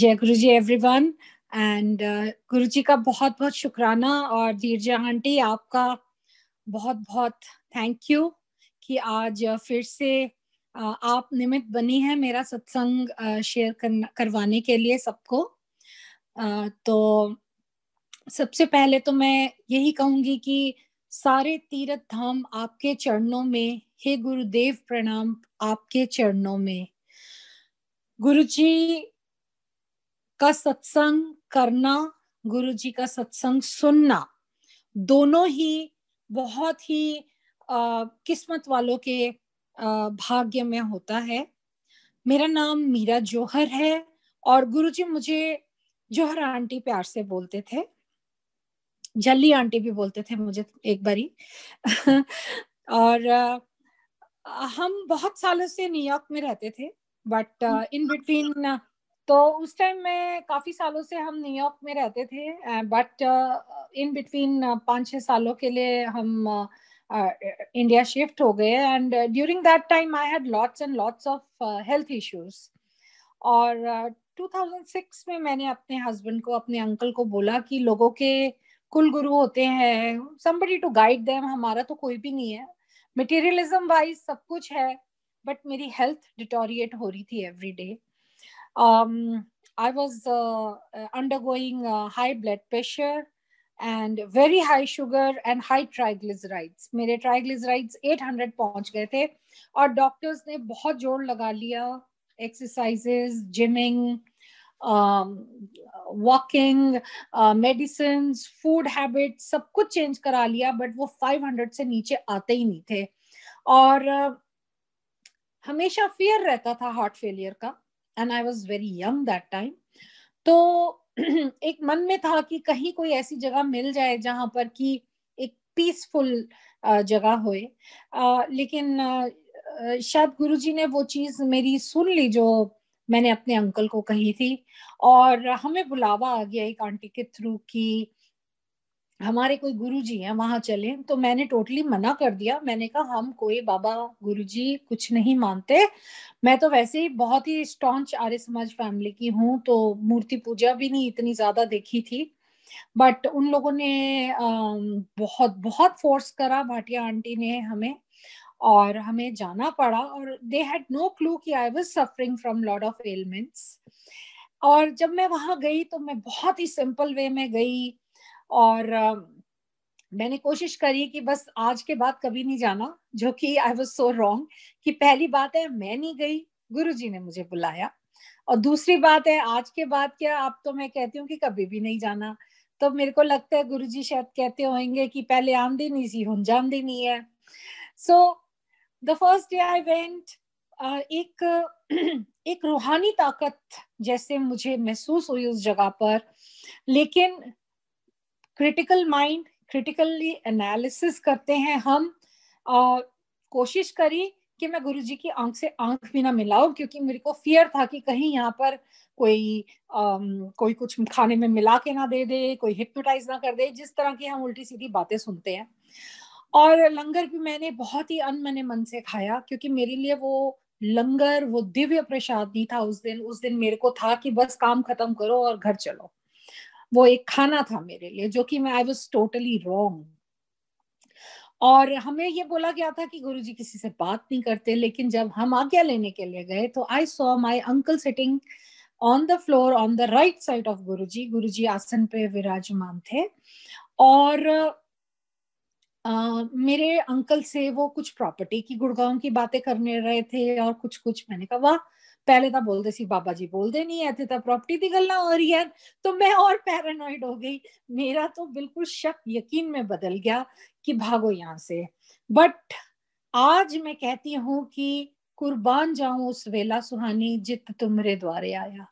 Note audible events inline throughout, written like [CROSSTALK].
जय गुरु जी every one and गुरु जी का बहुत बहुत शुक्राना और धीरजा आंटी आपका बहुत बहुत थैंक यू कि आज uh, फिर से uh, आप निमित बनी है मेरा सत्संग शेयर uh, करवाने के लिए सबको तो सबसे पहले तो मैं यही कहूंगी कि सारे तीर्थ धाम आपके चरणों में हे गुरुदेव प्रणाम आपके चरणों में गुरु जी का सत्संग करना गुरु जी का सत्संग सुनना दोनों ही बहुत ही आ, किस्मत वालों के आ, भाग्य में होता है मेरा नाम मीरा जोहर है और गुरु जी मुझे जोहर आंटी प्यार से बोलते थे जल्ली आंटी भी बोलते थे मुझे एक बारी [LAUGHS] और आ, हम बहुत सालों से न्यूयॉर्क में रहते थे बट इन बिटवीन तो उस टाइम में काफ़ी सालों से हम न्यूयॉर्क में रहते थे बट इन बिटवीन पाँच छः सालों के लिए हम इंडिया शिफ्ट हो गए and during that time I had lots and lots of health issues और uh, 2006 में मैंने अपने हस्बैंड को अपने अंकल को बोला कि लोगों के कुल गुरु होते हैं समबडी टू गाइड देम हमारा तो कोई भी नहीं है मटेरियलिज्म वाइज सब कुछ है बट मेरी हेल्थ डिटोरिएट हो रही थी every day um, I was uh, undergoing uh, high blood pressure and very high sugar and high triglycerides. मेरे triglycerides 800 पहुंच गए थे और doctors ने बहुत जोर लगा लिया exercises, gymming, um, walking, uh, medicines, food habits सब कुछ change करा लिया but वो 500 से नीचे आते ही नहीं थे और uh, हमेशा fear रहता था heart failure का and I was very young that time तो [CLEARS THROAT] एक मन में था कि कहीं कोई ऐसी जगह मिल जाए जहां पर कि एक पीसफुल जगह होए लेकिन शायद गुरुजी ने वो चीज़ मेरी सुन ली जो मैंने अपने अंकल को कही थी और हमें बुलावा आ गया एक आंटी के थ्रू की हमारे कोई गुरु जी हैं वहां चले तो मैंने टोटली मना कर दिया मैंने कहा हम कोई बाबा गुरु जी कुछ नहीं मानते मैं तो वैसे ही बहुत ही स्टॉन्च आर्य समाज फैमिली की हूँ तो मूर्ति पूजा भी नहीं इतनी ज्यादा देखी थी बट उन लोगों ने बहुत बहुत फोर्स करा भाटिया आंटी ने हमें और हमें जाना पड़ा और दे हैड नो क्लू कि I was suffering from lot of ailments और जब मैं वहां गई तो मैं बहुत ही सिंपल वे में गई और मैंने कोशिश करी कि बस आज के बाद कभी नहीं जाना जो कि आई वॉज सो रॉन्ग कि पहली बात है मैं नहीं गई गुरु जी ने मुझे बुलाया और दूसरी बात है आज के बाद क्या आप तो मैं कहती हूँ कि कभी भी नहीं जाना तो मेरे को लगता है गुरु जी शायद कहते होंगे कि पहले आंदी नहीं सी हूं जाती नहीं है so the first day I went एक [CLEARS THROAT] एक रूहानी ताकत जैसे मुझे महसूस हुई उस जगह पर लेकिन क्रिटिकल माइंड क्रिटिकली एनालिसिस करते हैं हम और कोशिश करी कि मैं गुरु जी की आंख से आंख भी ना मिलाऊ क्योंकि मेरे को फियर था कि कहीं यहाँ पर कोई आ, कोई कुछ खाने में मिला के ना दे दे कोई हिप्नोटाइज ना कर दे जिस तरह की हम उल्टी सीधी बातें सुनते हैं और लंगर भी मैंने बहुत ही अनमने मन से खाया क्योंकि मेरे लिए वो लंगर वो दिव्य प्रसाद नहीं था उस दिन उस दिन मेरे को था कि बस काम खत्म करो और घर चलो वो एक खाना था मेरे लिए जो कि मैं आई वॉज टोटली रॉन्ग और हमें ये बोला गया था कि गुरुजी किसी से बात नहीं करते लेकिन जब हम आज्ञा लेने के लिए गए तो I saw my uncle sitting on the floor on the right side of Guru ji Guru जी आसन पे विराजमान थे और Uh, मेरे अंकल से वो कुछ प्रॉपर्टी की गुड़गांव की बातें करने रहे थे और कुछ कुछ मैंने कहा वाह ਪਹਿਲੇ ਤਾਂ ਬੋਲਦੇ ਸੀ ਬਾਬਾ ਜੀ ਬੋਲਦੇ ਨਹੀਂ ਇੱਥੇ ਤਾਂ ਪ੍ਰਾਪਰਟੀ ਦੀ ਗੱਲਾਂ ਹੋ ਰਹੀ ਹੈ तो मैं और पैरानॉइड हो गई मेरा तो बिल्कुल शक यकीन में बदल गया कि भागो यहाँ से बट आज मैं कहती हूँ कि कुर्बान जाऊं उस वेला सुहानी जित तुमरे द्वारे आया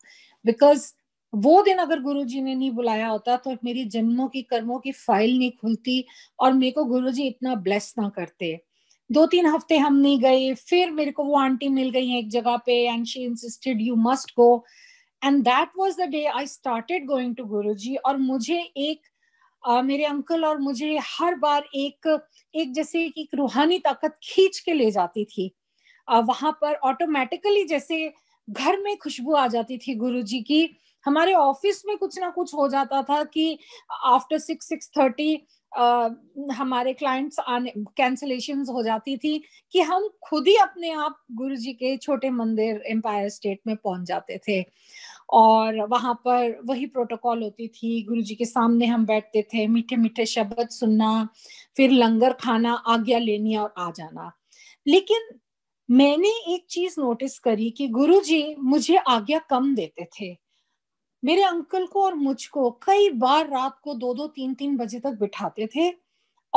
बिकॉज वो दिन अगर गुरुजी ने नहीं बुलाया होता तो मेरी जन्मों की कर्मों की फाइल नहीं खुलती और मेरे को गुरुजी इतना ब्लेस ना करते दो तीन हफ्ते हम नहीं गए फिर मेरे को वो आंटी मिल गई एक जगह पे and she insisted you must go and that was the day I started going to Guruji और मुझे एक Uh, मेरे अंकल और मुझे हर बार एक एक जैसे एक रूहानी ताकत खींच के ले जाती थी uh, वहां पर ऑटोमेटिकली जैसे घर में खुशबू आ जाती थी गुरुजी की हमारे ऑफिस में कुछ ना कुछ हो जाता था कि आफ्टर सिक्स सिक्स थर्टी हमारे क्लाइंट्स आने कैंसलेशन हो जाती थी कि हम खुद ही अपने आप गुरु जी के छोटे मंदिर एम्पायर स्टेट में पहुंच जाते थे और वहाँ पर वही प्रोटोकॉल होती थी गुरु जी के सामने हम बैठते थे मीठे मीठे शब्द सुनना फिर लंगर खाना आज्ञा लेनी और आ जाना लेकिन मैंने एक चीज नोटिस करी कि गुरु जी मुझे आज्ञा कम देते थे मेरे अंकल को और मुझको कई बार रात को दो दो तीन तीन बजे तक बिठाते थे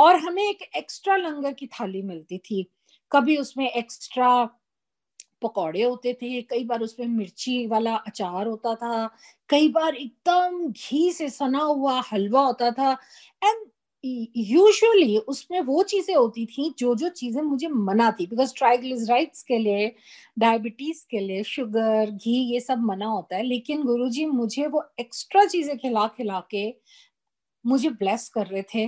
और हमें एक एक्स्ट्रा लंगर की थाली मिलती थी कभी उसमें एक्स्ट्रा पकौड़े होते थे कई बार उसमें मिर्ची वाला अचार होता था कई बार एकदम घी से सना हुआ हलवा होता था एंड यूजुअली उसमें वो चीजें होती थी जो जो चीजें मुझे मना थी बिकॉज ट्राइग्लिसराइड्स के लिए डायबिटीज के लिए शुगर घी ये सब मना होता है लेकिन गुरुजी मुझे वो एक्स्ट्रा चीजें खिला खिला के मुझे ब्लेस कर रहे थे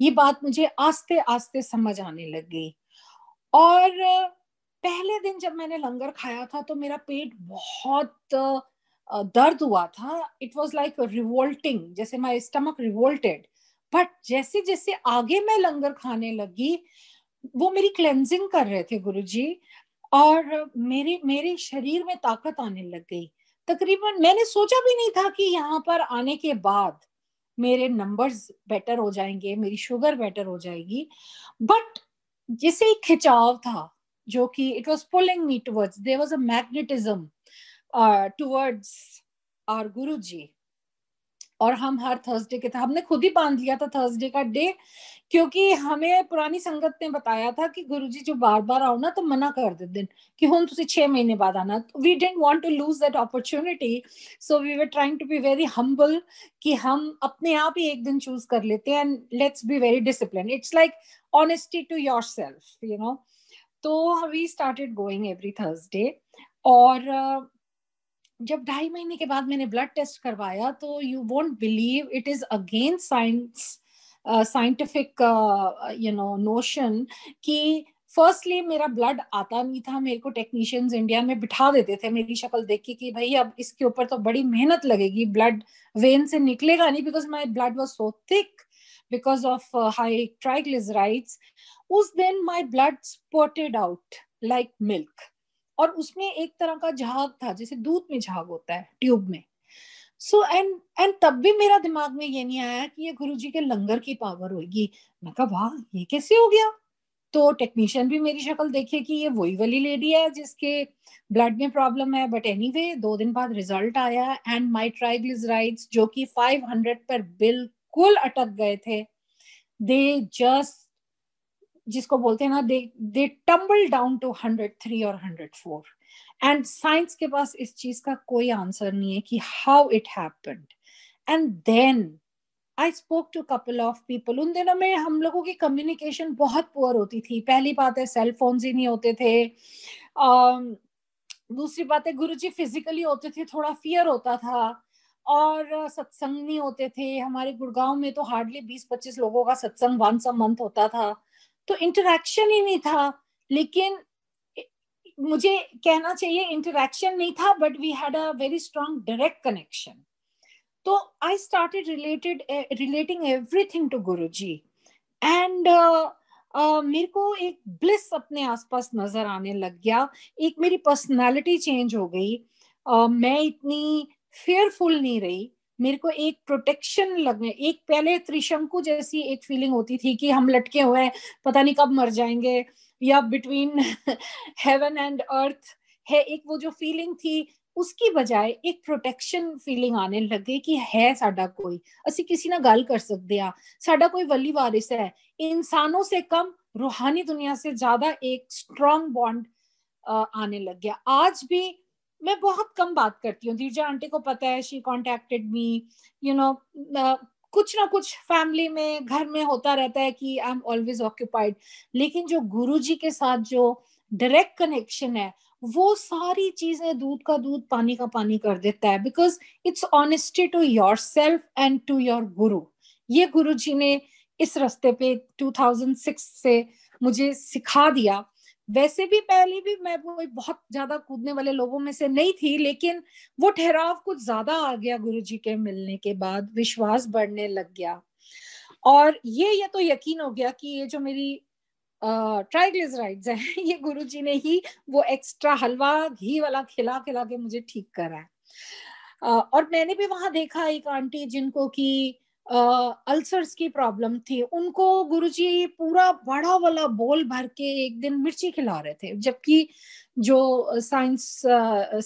ये बात मुझे आस्ते आस्ते समझ आने लग गई और पहले दिन जब मैंने लंगर खाया था तो मेरा पेट बहुत दर्द हुआ था इट वॉज लाइक रिवोल्टिंग जैसे माई स्टमक रिवोल्टेड बट जैसे जैसे आगे मैं लंगर खाने लगी वो मेरी क्लेंजिंग कर रहे थे गुरु जी और मेरे मेरे शरीर में ताकत आने लग गई तकरीबन मैंने सोचा भी नहीं था कि यहाँ पर आने के बाद मेरे नंबर्स बेटर हो जाएंगे मेरी शुगर बेटर हो जाएगी बट जैसे एक खिंचाव था जो कि it was pulling me towards there was a magnetism towards Guru Guruji और हम हर थर्सडे के था हमने खुद ही बांध लिया था थर्सडे का डे क्योंकि हमें पुरानी संगत ने बताया था कि गुरुजी जो बार बार आओ ना तो मना कर दे दिन कि हम तुझे छह महीने बाद आना we don't want to lose that opportunity so we were trying to be very humble कि हम अपने आप ही एक दिन चूज कर लेते हैं and let's be very discipline it's like honesty to yourself you know तो we started going every Thursday और uh, जब ढाई महीने के बाद मैंने ब्लड टेस्ट करवाया तो you won't believe it is again science scientific you know notion कि फर्स्टली मेरा ब्लड आता नहीं था मेरे को टेक्नीशियंस इंडिया में बिठा देते थे मेरी शक्ल देख के कि भाई अब इसके ऊपर तो बड़ी मेहनत लगेगी ब्लड वेन से निकलेगा नहीं because my blood was so thick because of high triglycerides उस दिन my blood spurted out like milk और उसमें एक तरह का झाग था जैसे दूध में झाग होता है ट्यूब में सो एंड एंड तब भी मेरा दिमाग में ये नहीं आया कि ये गुरु के लंगर की पावर होगी मैं कहा वाह ये कैसे हो गया तो टेक्नीशियन भी मेरी शक्ल देखे कि ये वही वाली लेडी है जिसके ब्लड में प्रॉब्लम है बट एनी anyway, दो दिन बाद रिजल्ट आया एंड माई ट्राइग्लिसराइड्स जो कि 500 पर बिल्कुल अटक गए थे दे जस्ट जिसको बोलते हैं ना they they tumble down two hundred three और हंड्रेड फोर एंड साइंस के पास इस चीज का कोई आंसर नहीं है कि how it happened and then I spoke to couple of people उन दिनों में हम लोगों की कम्युनिकेशन बहुत पुअर होती थी पहली बात है सेल फोन ही नहीं होते थे um, दूसरी बात है गुरु जी फिजिकली होते थे थोड़ा फियर होता था और सत्संग नहीं होते थे हमारे गुड़गांव में तो हार्डली बीस पच्चीस लोगों का सत्संग वंस अ मंथ होता था तो इंटरेक्शन ही नहीं था लेकिन मुझे कहना चाहिए इंटरेक्शन नहीं था but we had a very strong direct connection तो I started related relating everything to Guru ji and मेरे को एक ब्लिस अपने आसपास नजर आने लग गया एक मेरी पर्सनालिटी चेंज हो गई uh, मैं इतनी फेयरफुल नहीं रही मेरे को एक प्रोटेक्शन लगने एक पहले त्रिशंकु जैसी एक फीलिंग होती थी कि हम लटके हुए हैं पता नहीं कब मर जाएंगे या बिटवीन हेवन एंड अर्थ है एक वो जो फीलिंग थी उसकी बजाय एक प्रोटेक्शन फीलिंग आने लगे कि है साडा कोई ਅਸੀਂ किसी ना गल कर सकते हैं साडा कोई वली वारिस है इंसानों से कम रूहानी दुनिया से ज्यादा एक स्ट्रांग बॉन्ड आने लग गया आज भी मैं बहुत कम बात करती हूँ धीरजा आंटी को पता है she contacted me you know कुछ ना कुछ फैमिली में घर में होता रहता है कि आई एम ऑलवेज ऑक्यूपाइड लेकिन जो गुरु जी के साथ जो डायरेक्ट कनेक्शन है वो सारी चीजें दूध का दूध पानी का पानी कर देता है because it's honesty to yourself and to your Guru ये गुरु जी ने इस रस्ते पे 2006 से मुझे सिखा दिया वैसे भी पहले भी मैं वो बहुत ज्यादा कूदने वाले लोगों में से नहीं थी लेकिन वो ठहराव कुछ ज्यादा आ गया गुरु जी के मिलने के बाद विश्वास बढ़ने लग गया और ये ये तो यकीन हो गया कि ये जो मेरी राइड है [LAUGHS] ये गुरु जी ने ही वो एक्स्ट्रा हलवा घी वाला खिला खिला के मुझे ठीक करा है और मैंने भी वहां देखा एक आंटी जिनको की अल्सर्स की प्रॉब्लम थी उनको गुरुजी पूरा बड़ा वाला बोल भर के एक दिन मिर्ची खिला रहे थे जबकि जो साइंस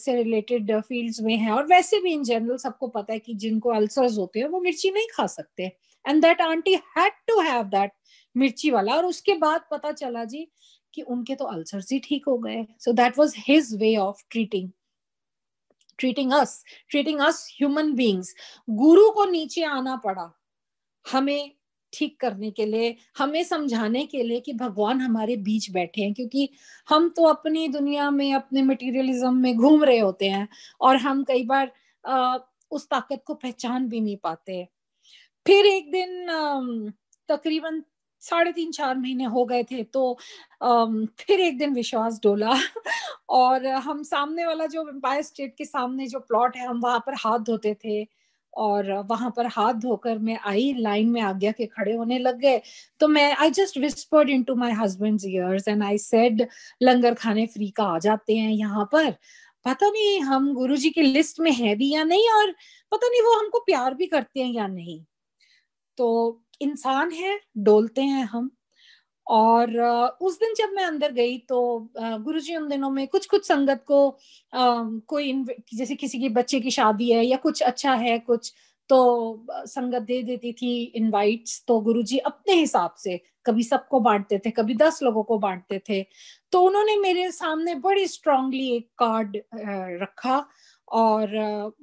से रिलेटेड फील्ड्स में है और वैसे भी इन जनरल सबको पता है कि जिनको अल्सर्स होते हैं वो मिर्ची नहीं खा सकते and that auntie had to have that मिर्ची वाला और उसके बाद पता चला जी कि उनके तो अल्सर्स ही ठीक हो गए so that was his way of treating treating us treating us human beings Guru को नीचे आना पड़ा हमें ठीक करने के लिए हमें समझाने के लिए कि भगवान हमारे बीच बैठे हैं क्योंकि हम तो अपनी दुनिया में अपने मटेरियलिज्म में घूम रहे होते हैं और हम कई बार आ, उस ताकत को पहचान भी नहीं पाते फिर एक दिन तकरीबन साढ़े तीन चार महीने हो गए थे तो आ, फिर एक दिन विश्वास डोला और हम सामने वाला जो एम्पायर स्टेट के सामने जो प्लॉट है हम वहां पर हाथ धोते थे और वहां पर हाथ धोकर मैं आई लाइन में आज्ञा के खड़े होने लग गए तो मैं I just whispered into my husband ears and I said langar खाने फ्री का आ जाते हैं यहाँ पर पता नहीं हम गुरुजी की लिस्ट में है भी या नहीं और पता नहीं वो हमको प्यार भी करते हैं या नहीं तो इंसान है डोलते हैं हम और उस दिन जब मैं अंदर गई तो गुरुजी उन दिनों में कुछ कुछ संगत को कोई जैसे किसी के बच्चे की शादी है या कुछ अच्छा है कुछ तो संगत दे देती थी इनवाइट्स तो जी अपने हिसाब से कभी सबको बांटते थे कभी दस लोगों को बांटते थे तो उन्होंने मेरे सामने बड़ी स्ट्रांगली एक कार्ड रखा और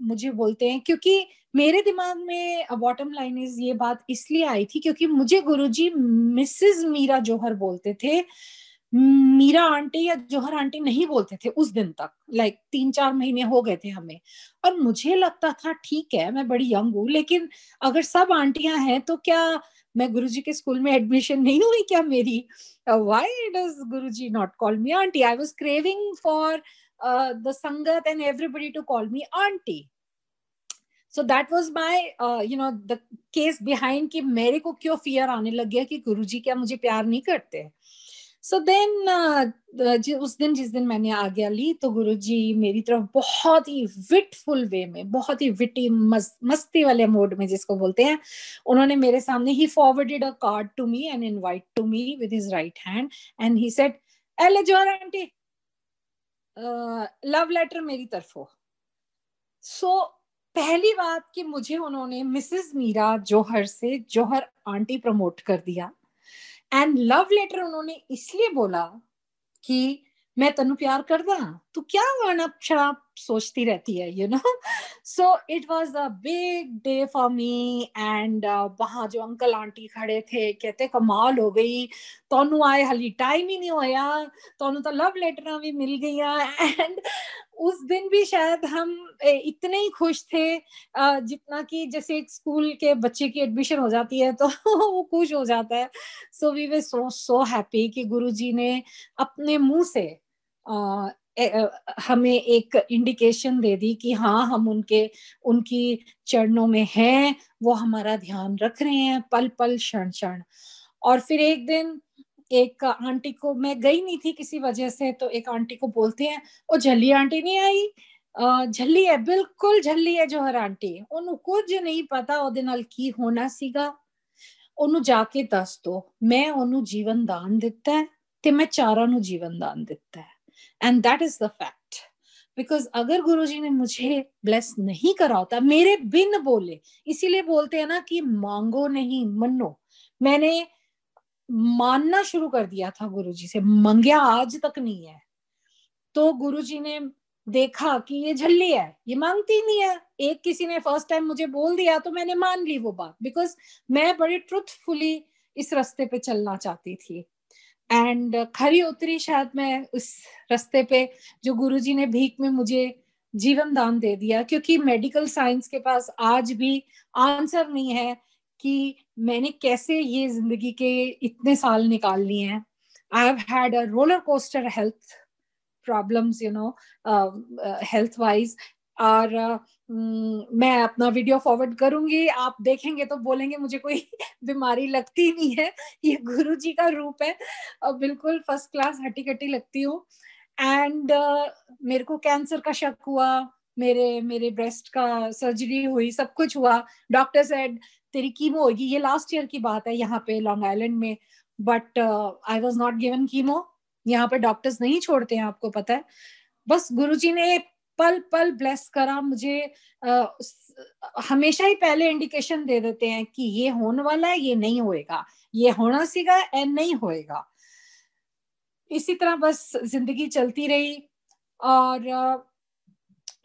मुझे बोलते हैं क्योंकि मेरे दिमाग में बॉटम लाइन इज ये बात इसलिए आई थी क्योंकि मुझे गुरुजी मिसेस मीरा जौहर बोलते थे मीरा आंटी या जौहर आंटी नहीं बोलते थे उस दिन तक लाइक तीन चार महीने हो गए थे हमें और मुझे लगता था ठीक है मैं बड़ी यंग हूँ लेकिन अगर सब आंटियां हैं तो क्या मैं गुरुजी के स्कूल में एडमिशन नहीं हुई क्या मेरी why does Guruji not call me auntie I was craving for uh, the sangat and everybody to call me auntie so that was my you know the case behind कि मेरे को क्यों फियर आने लग गया कि गुरु जी क्या मुझे प्यार नहीं करते सो so देन uh, उस दिन जिस दिन मैंने आज्ञा ली तो गुरु जी मेरी तरफ बहुत ही विटफुल वे में बहुत ही विटी मस, मस्ती वाले मोड में जिसको बोलते हैं उन्होंने मेरे सामने ही forwarded a card to me and invite to me with his right hand and he set एले जोर आंटी लव लेटर मेरी हो सो so, पहली बात कि मुझे उन्होंने मिसेस मीरा जोहर से जोहर आंटी प्रमोट कर दिया एंड लव लेटर उन्होंने इसलिए बोला कि मैं तनु प्यार दा तू क्या वाना शराब सोचती रहती है you know so it was a big day for me and वहाँ जो अंकल आंटी खड़े थे कहते कमाल हो गई तोनू आए हली टाइम ही नहीं होया तोनू तो लव लेटर भी मिल गई एंड [LAUGHS] उस दिन भी शायद हम इतने ही खुश थे जितना कि जैसे एक स्कूल के बच्चे की एडमिशन हो जाती है तो [LAUGHS] वो खुश हो जाता है so we way so so happy कि गुरुजी ने अपने मुंह से हमें एक इंडिकेशन दे दी कि हाँ हम उनके उनकी चरणों में हैं वो हमारा ध्यान रख रहे हैं पल पल क्षण क्षण और फिर एक दिन एक आंटी को मैं गई नहीं थी किसी वजह से तो एक आंटी को बोलते हैं वो झल्ली आंटी नहीं आई झल्ली है बिल्कुल झल्ली है जो हर आंटी ਕੁਝ कुछ नहीं पता ओ होना ਹੋਣਾ ओनू जाके दस दो मैं ओनू जीवन दान दिता है ਦਿੱਤਾ ਤੇ ਮੈਂ ਚਾਰਾਂ ਨੂੰ दान दिता है and that is the fact because अगर गुरुजी ने मुझे ब्लेस नहीं करा होता मेरे बिन बोले इसीलिए बोलते हैं ना कि मांगो नहीं मनो मैंने मानना शुरू कर दिया था गुरुजी से मंगया आज तक नहीं है तो गुरुजी ने देखा कि ये झल्ली है ये मांगती नहीं है एक किसी ने फर्स्ट टाइम मुझे बोल दिया तो मैंने मान ली वो बात बिकॉज मैं बड़ी ट्रुथफुली इस रास्ते पे चलना चाहती थी एंड uh, खरी उतरी शायद मैं उस रास्ते पे जो गुरुजी ने भीख में मुझे जीवन दान दे दिया क्योंकि मेडिकल साइंस के पास आज भी आंसर नहीं है कि मैंने कैसे ये जिंदगी के इतने साल निकाल लिए हैं I have had a roller coaster health problems you know health wise और मैं अपना वीडियो फॉरवर्ड करूंगी आप देखेंगे तो बोलेंगे मुझे कोई [LAUGHS] बीमारी लगती नहीं है [LAUGHS] ये गुरु जी का रूप है और बिल्कुल फर्स्ट क्लास हटी कटी लगती हूँ एंड uh, मेरे को कैंसर का शक हुआ मेरे मेरे ब्रेस्ट का सर्जरी हुई सब कुछ हुआ डॉक्टर सेड तेरी कीमो होगी ये लास्ट ईयर की बात है यहाँ पे लॉन्ग आइलैंड में but I was not given chemo यहाँ पे डॉक्टर्स नहीं छोड़ते हैं आपको पता है बस गुरुजी ने पल पल ब्लेस करा मुझे आ, हमेशा ही पहले इंडिकेशन दे देते हैं कि ये होने वाला है ये नहीं होएगा ये होना सीगा एंड नहीं होएगा इसी तरह बस जिंदगी चलती रही और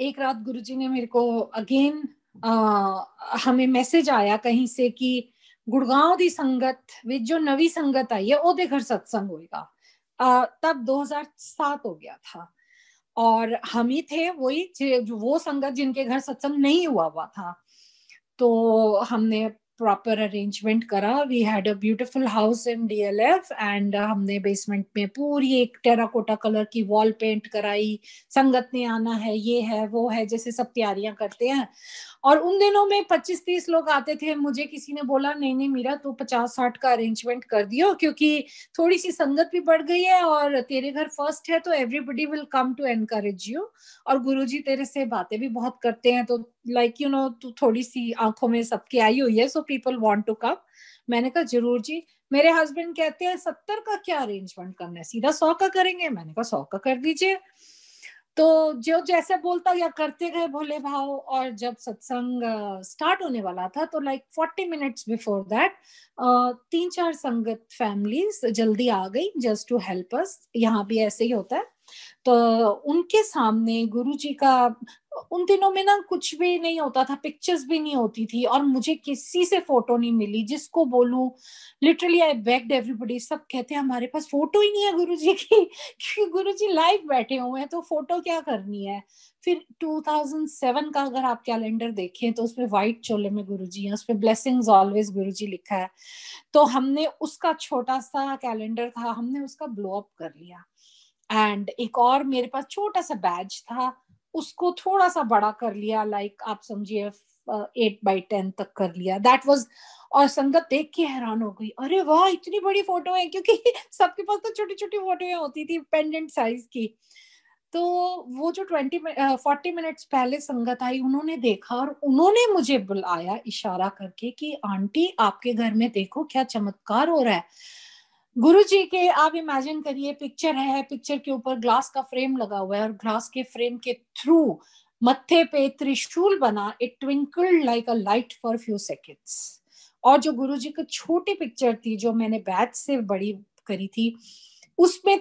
एक रात गुरुजी ने मेरे को अगेन हमें मैसेज आया कहीं से कि गुड़गांव दी संगत विच जो नवी संगत आई है ओदे घर सत्संग होएगा तब 2007 हो गया था और हम ही थे वही थे वो संगत जिनके घर सत्संग नहीं हुआ हुआ था तो हमने प्रॉपर अरेंजमेंट करा we had a beautiful house in DLF and हमने बेसमेंट में पूरी एक टेराकोटा कलर की वॉल पेंट कराई संगत ने आना है ये है वो है जैसे सब तैयारियां करते हैं और उन दिनों में 25-30 लोग आते थे मुझे किसी ने बोला नहीं नहीं मेरा तो 50-60 का अरेंजमेंट कर दियो क्योंकि थोड़ी सी संगत भी बढ़ गई है और तेरे घर फर्स्ट है तो everybody will come to encourage you और गुरुजी तेरे से बातें भी बहुत करते हैं तो लाइक यू नो थोड़ी सी आंखों में सबकी आई हुई है so people want to come मैंने कहा जरूर जी मेरे हस्बैंड कहते हैं सत्तर का क्या अरेंजमेंट करना है सीधा सौ का करेंगे मैंने कहा सौ का कर दीजिए तो जो जैसे बोलता या करते गए भोले भाव और जब सत्संग स्टार्ट होने वाला था तो like forty minutes before that तीन चार संगत फैमिलीज जल्दी आ गई जस्ट टू हेल्प अस यहाँ भी ऐसे ही होता है तो उनके सामने गुरु जी का उन दिनों में ना कुछ भी नहीं होता था पिक्चर्स भी नहीं होती थी और मुझे किसी से फोटो नहीं मिली जिसको बोलू लिटरली आई बेग्ड एवरीबडी सब कहते हैं हमारे पास फोटो ही नहीं है गुरु जी की [LAUGHS] क्योंकि गुरु जी लाइव बैठे हुए हैं तो फोटो क्या करनी है फिर 2007 का अगर आप कैलेंडर देखें तो उसमें व्हाइट चोले में गुरु जी है उसमें ब्लेसिंग ऑलवेज गुरु जी लिखा है तो हमने उसका छोटा सा कैलेंडर था हमने उसका ब्लो अप कर लिया एंड एक और मेरे पास छोटा सा बैच था उसको थोड़ा सा बड़ा कर लिया लाइक like, आप समझिए एट बाई टेन तक कर लिया दैट वॉज और संगत देख के हैरान हो गई अरे वाह इतनी बड़ी फोटो है क्योंकि [LAUGHS] सबके पास तो छोटी छोटी फोटोएं होती थी पेंडेंट साइज की तो वो जो ट्वेंटी फोर्टी मिनट्स पहले संगत आई उन्होंने देखा और उन्होंने मुझे बुलाया इशारा करके कि आंटी आपके घर में देखो क्या चमत्कार हो रहा है गुरु जी के आप इमेजिन करिए पिक्चर है पिक्चर के ऊपर ग्लास का फ्रेम लगा हुआ है और ग्लास के फ्रेम के थ्रू मत्थे पे त्रिशूल बना it twinkled like a light for few seconds और जो गुरु जी की छोटी पिक्चर थी जो मैंने बैच से बड़ी करी थी उसमें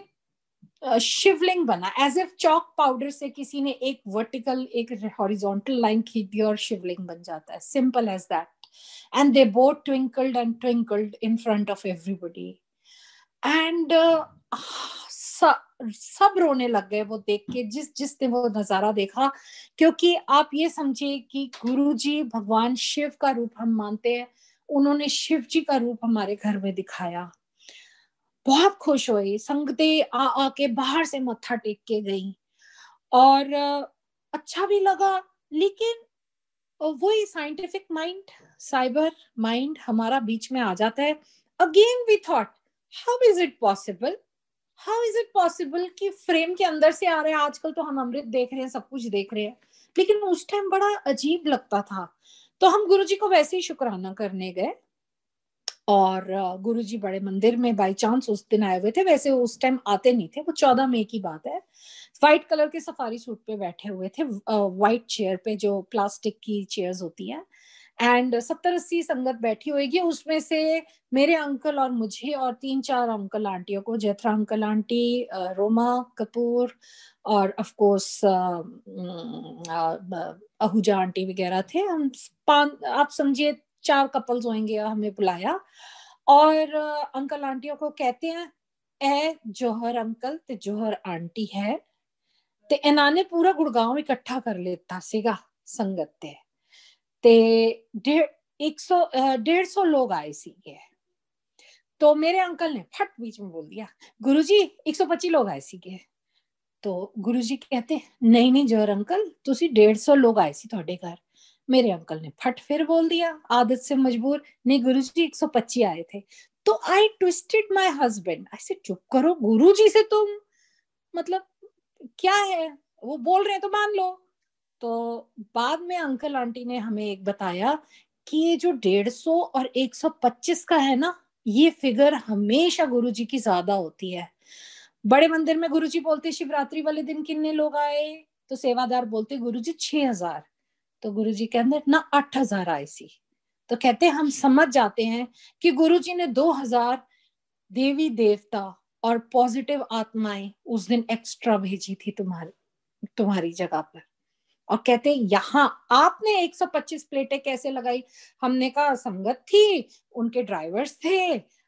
शिवलिंग बना एज इफ चौक पाउडर से किसी ने एक वर्टिकल एक हॉरिजॉन्टल लाइन खींच दी और शिवलिंग बन जाता है simple as that and they both twinkled and twinkled in front of everybody and uh, सब रोने लग गए वो देख के जिस जिसने वो नजारा देखा क्योंकि आप ये समझिए कि गुरु जी भगवान शिव का रूप हम मानते हैं उन्होंने शिव जी का रूप हमारे घर में दिखाया बहुत खुश हुई संगते आ आके बाहर से मत्था टेक के गई और अच्छा भी लगा लेकिन वही साइंटिफिक माइंड साइबर माइंड हमारा बीच में आ जाता है again we thought how is it possible how is it possible कि फ्रेम के अंदर से आ रहे हैं आजकल तो हम अमृत देख रहे हैं सब कुछ देख रहे हैं लेकिन उस टाइम बड़ा अजीब लगता था तो हम गुरु जी को वैसे ही शुक्राना करने गए और गुरु जी बड़े मंदिर में बाई चांस उस दिन आए हुए थे वैसे उस टाइम आते नहीं थे वो चौदह मई की बात है व्हाइट कलर के सफारी सूट पे बैठे हुए थे व्हाइट चेयर पे जो प्लास्टिक की चेयर्स होती हैं एंड सत्तर अस्सी संगत बैठी होगी उसमें से मेरे अंकल और मुझे और तीन चार अंकल आंटियों को जैथरा अंकल आंटी रोमा कपूर और ऑफ कोर्स आहूजा आंटी वगैरह थे हम आप समझिए चार कपल्स होंगे हमें बुलाया और अंकल आंटियों को कहते हैं ए जौहर अंकल ते जौहर आंटी है ते इन्होंने पूरा गुड़गांव इकट्ठा कर लेता सिगा संगत ते ਤੇ 100 लोग आए सीखे तो मेरे अंकल ने फट बीच में बोल दिया गुरु जी एक सौ 125 लोग आए ਸੀਗੇ तो गुरु जी कहते नहीं नहीं जोर अंकल ਤੁਸੀਂ 150 ਲੋਕ ਆਏ ਸੀ ਤੁਹਾਡੇ ਘਰ मेरे अंकल ने फट फिर बोल दिया आदत से मजबूर नहीं गुरु जी एक सौ पच्चीस आए थे तो आई ट्विस्टेड माई हस्बैंड ऐसे चुप करो गुरु जी से तुम मतलब क्या है वो बोल रहे हैं तो मान लो तो बाद में अंकल आंटी ने हमें एक बताया कि ये जो डेढ़ सौ और एक सौ पच्चीस का है ना ये फिगर हमेशा गुरु जी की ज्यादा होती है बड़े मंदिर में गुरु जी बोलते शिवरात्रि वाले दिन किन्ने लोग आए तो सेवादार बोलते गुरु जी छह हजार तो गुरु जी कहते ना आठ हजार आए सी तो कहते हम समझ जाते हैं कि गुरु जी ने दो हजार देवी देवता और पॉजिटिव आत्माएं उस दिन एक्स्ट्रा भेजी थी तुम्हारी तुम्हारी जगह पर और कहते यहाँ आपने 125 प्लेटें कैसे लगाई हमने कहा संगत थी उनके ड्राइवर्स थे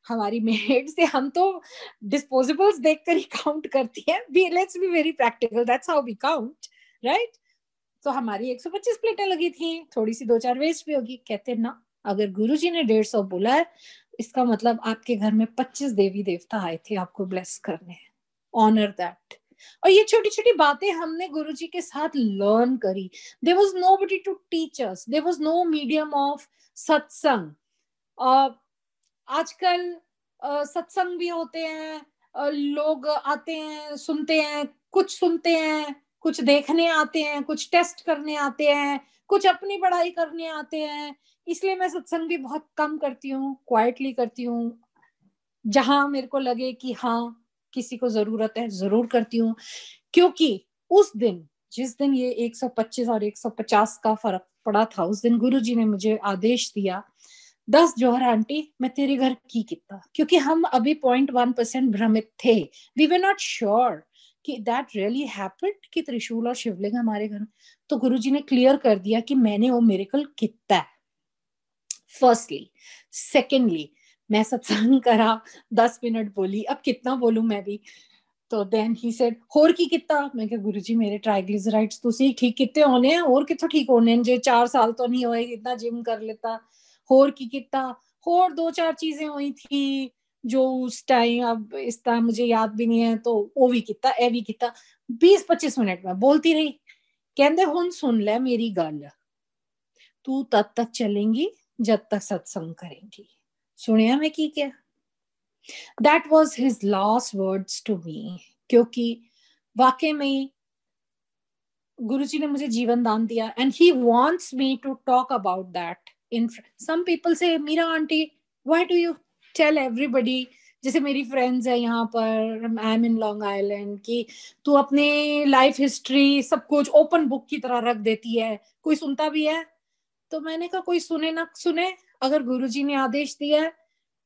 हमारी मेड से हम तो डिस्पोजेबल्स देखकर ही काउंट करती हैं be let's be very practical that's how we count right तो हमारी 125 प्लेटें लगी थी थोड़ी सी दो चार वेस्ट भी होगी कहते ना अगर गुरुजी ने डेढ़ सौ बोला है इसका मतलब आपके घर में पच्चीस देवी देवता आए थे आपको ब्लेस करने ऑनर दैट और ये छोटी छोटी बातें हमने गुरु जी के साथ लर्न करी there was nobody to teachers there was no medium of satsang आजकल सत्संग uh, भी होते हैं uh, लोग आते हैं सुनते हैं कुछ सुनते हैं कुछ देखने आते हैं कुछ टेस्ट करने आते हैं कुछ अपनी पढ़ाई करने आते हैं इसलिए मैं सत्संग भी बहुत कम करती हूँ क्वाइटली करती हूँ जहां मेरे को लगे कि हाँ किसी को जरूरत है जरूर करती हूँ क्योंकि उस दिन जिस दिन ये 125 और 150 का फर्क पड़ा था उस दिन गुरु जी ने मुझे आदेश दिया दस जौहर आंटी मैं तेरे घर की कितना क्योंकि हम अभी पॉइंट वन परसेंट भ्रमित थे वी वे नॉट श्योर कि दैट रियली हैपेंड कि त्रिशूल और शिवलिंग हमारे घर तो गुरु जी ने क्लियर कर दिया कि मैंने वो मेरेकल कितना है फर्स्टली सेकेंडली मैं सत्संग [LAUGHS] करा दस मिनट बोली अब कितना बोलू मैं भी तो देन ही सेड होर की किता मैं क्या गुरु जी मेरे ट्राइग्लिजराइड तुम तो ठीक ਕੀਤੇ होने हैं और कितों ठीक होने ਨੇ ਜੇ 4 ਸਾਲ ਤੋਂ ਨਹੀਂ ਹੋਏ ਇतना जिम कर लेता होर की ਕੀਤਾ होर दो चार चीजें हुई थी जो उस टाइम अब इस टाइम मुझे याद भी नहीं है तो वो भी किता ए भी किता बीस पच्चीस मिनट में बोलती रही ਕਹਿੰਦੇ ਹੁਣ सुन ले मेरी गल तू तब तक चलेंगी जब तक सत्संग करेंगी सुनिया मैं की क्या that was his last words to me क्योंकि वाकई में गुरु जी ने मुझे जीवन दान दिया and he wants me to talk about that in some people से Meera aunty why do you tell everybody जैसे मेरी फ्रेंड्स है यहाँ पर I am in long island की तू अपने लाइफ हिस्ट्री सब कुछ ओपन बुक की तरह रख देती है कोई सुनता भी है तो मैंने कहा कोई सुने ना सुने अगर गुरु जी ने आदेश दिया है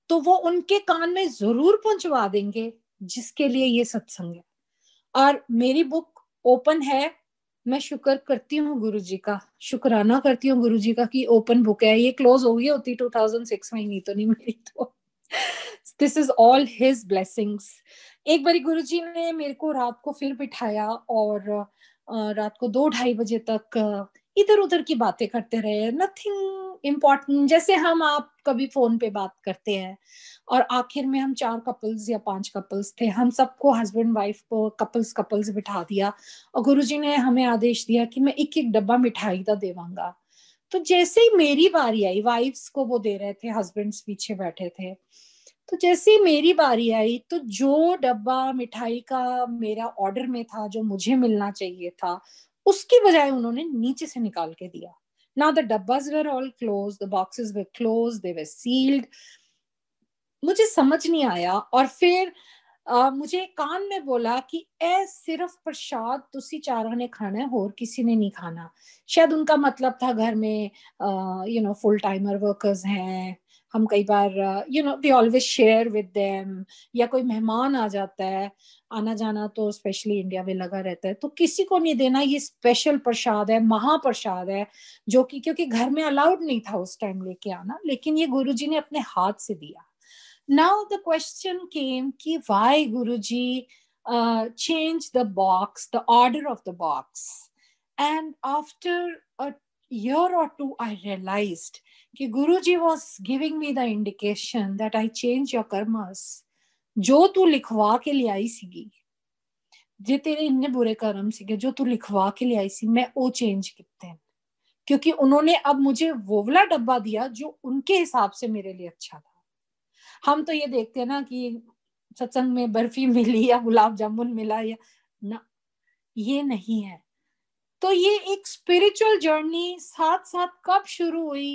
तो वो उनके कान में जरूर पहुंचवा देंगे जिसके लिए ये सत्संग है और मेरी बुक ओपन है मैं शुक्र करती हूँ गुरु जी का शुक्राना करती हूँ गुरु जी का कि ओपन बुक है ये क्लोज हो गई होती टू थाउजेंड सिक्स में नहीं तो नहीं मेरी तो this is all his blessings एक बारी गुरु जी ने मेरे को रात को फिर बिठाया और रात को दो ढाई बजे तक इधर उधर की बातें करते रहे नथिंग इम्पॉर्टेंट जैसे हम आप कभी फोन पे बात करते हैं और आखिर में हम चार कपल्स या पांच कपल्स थे हम सबको हस्बैंड वाइफ को कपल्स कपल्स बिठा दिया और गुरुजी ने हमें आदेश दिया कि मैं एक एक डब्बा मिठाई का देवांगा तो जैसे ही मेरी बारी आई वाइफ्स को वो दे रहे थे हस्बैंड्स पीछे बैठे थे तो जैसे ही मेरी बारी आई तो जो डब्बा मिठाई का मेरा ऑर्डर में था जो मुझे मिलना चाहिए था उसकी बजाय उन्होंने नीचे से निकाल के दिया ना द डब्बाज were all closed the boxes were closed they were sealed मुझे समझ नहीं आया और फिर आ, मुझे कान में बोला कि ए सिर्फ प्रसाद तुसी चारों ने खाना है और किसी ने नहीं खाना शायद उनका मतलब था घर में you know full timer workers हैं हम कई बार you know they always share with them या कोई मेहमान आ जाता है आना जाना तो स्पेशली इंडिया में लगा रहता है तो किसी को नहीं देना ये स्पेशल प्रसाद है महाप्रसाद है जो कि क्योंकि घर में अलाउड नहीं था उस टाइम लेके आना लेकिन ये गुरु जी ने अपने हाथ से दिया नाउ द क्वेश्चन केम कि why Guru ji change the box the order of the box and after a year or two i realized कि Guruji was giving me the indication that I change your karmas जो तू लिखवा के सी ਸੀਗੀ तेरे ਤੇਰੇ बुरे कर्म ਕਰਮ जो तू लिखवा के ਕੇ आई सी मैं वो चेंज ਕੀਤੇ क्योंकि उन्होंने अब मुझे वोवला डब्बा दिया जो उनके हिसाब से मेरे लिए अच्छा था हम तो ये देखते हैं ना कि सत्संग में बर्फी [LAUGHS] मिली या गुलाब जामुन मिला या ना ये नहीं है तो ये एक स्पिरिचुअल जर्नी साथ साथ कब शुरू हुई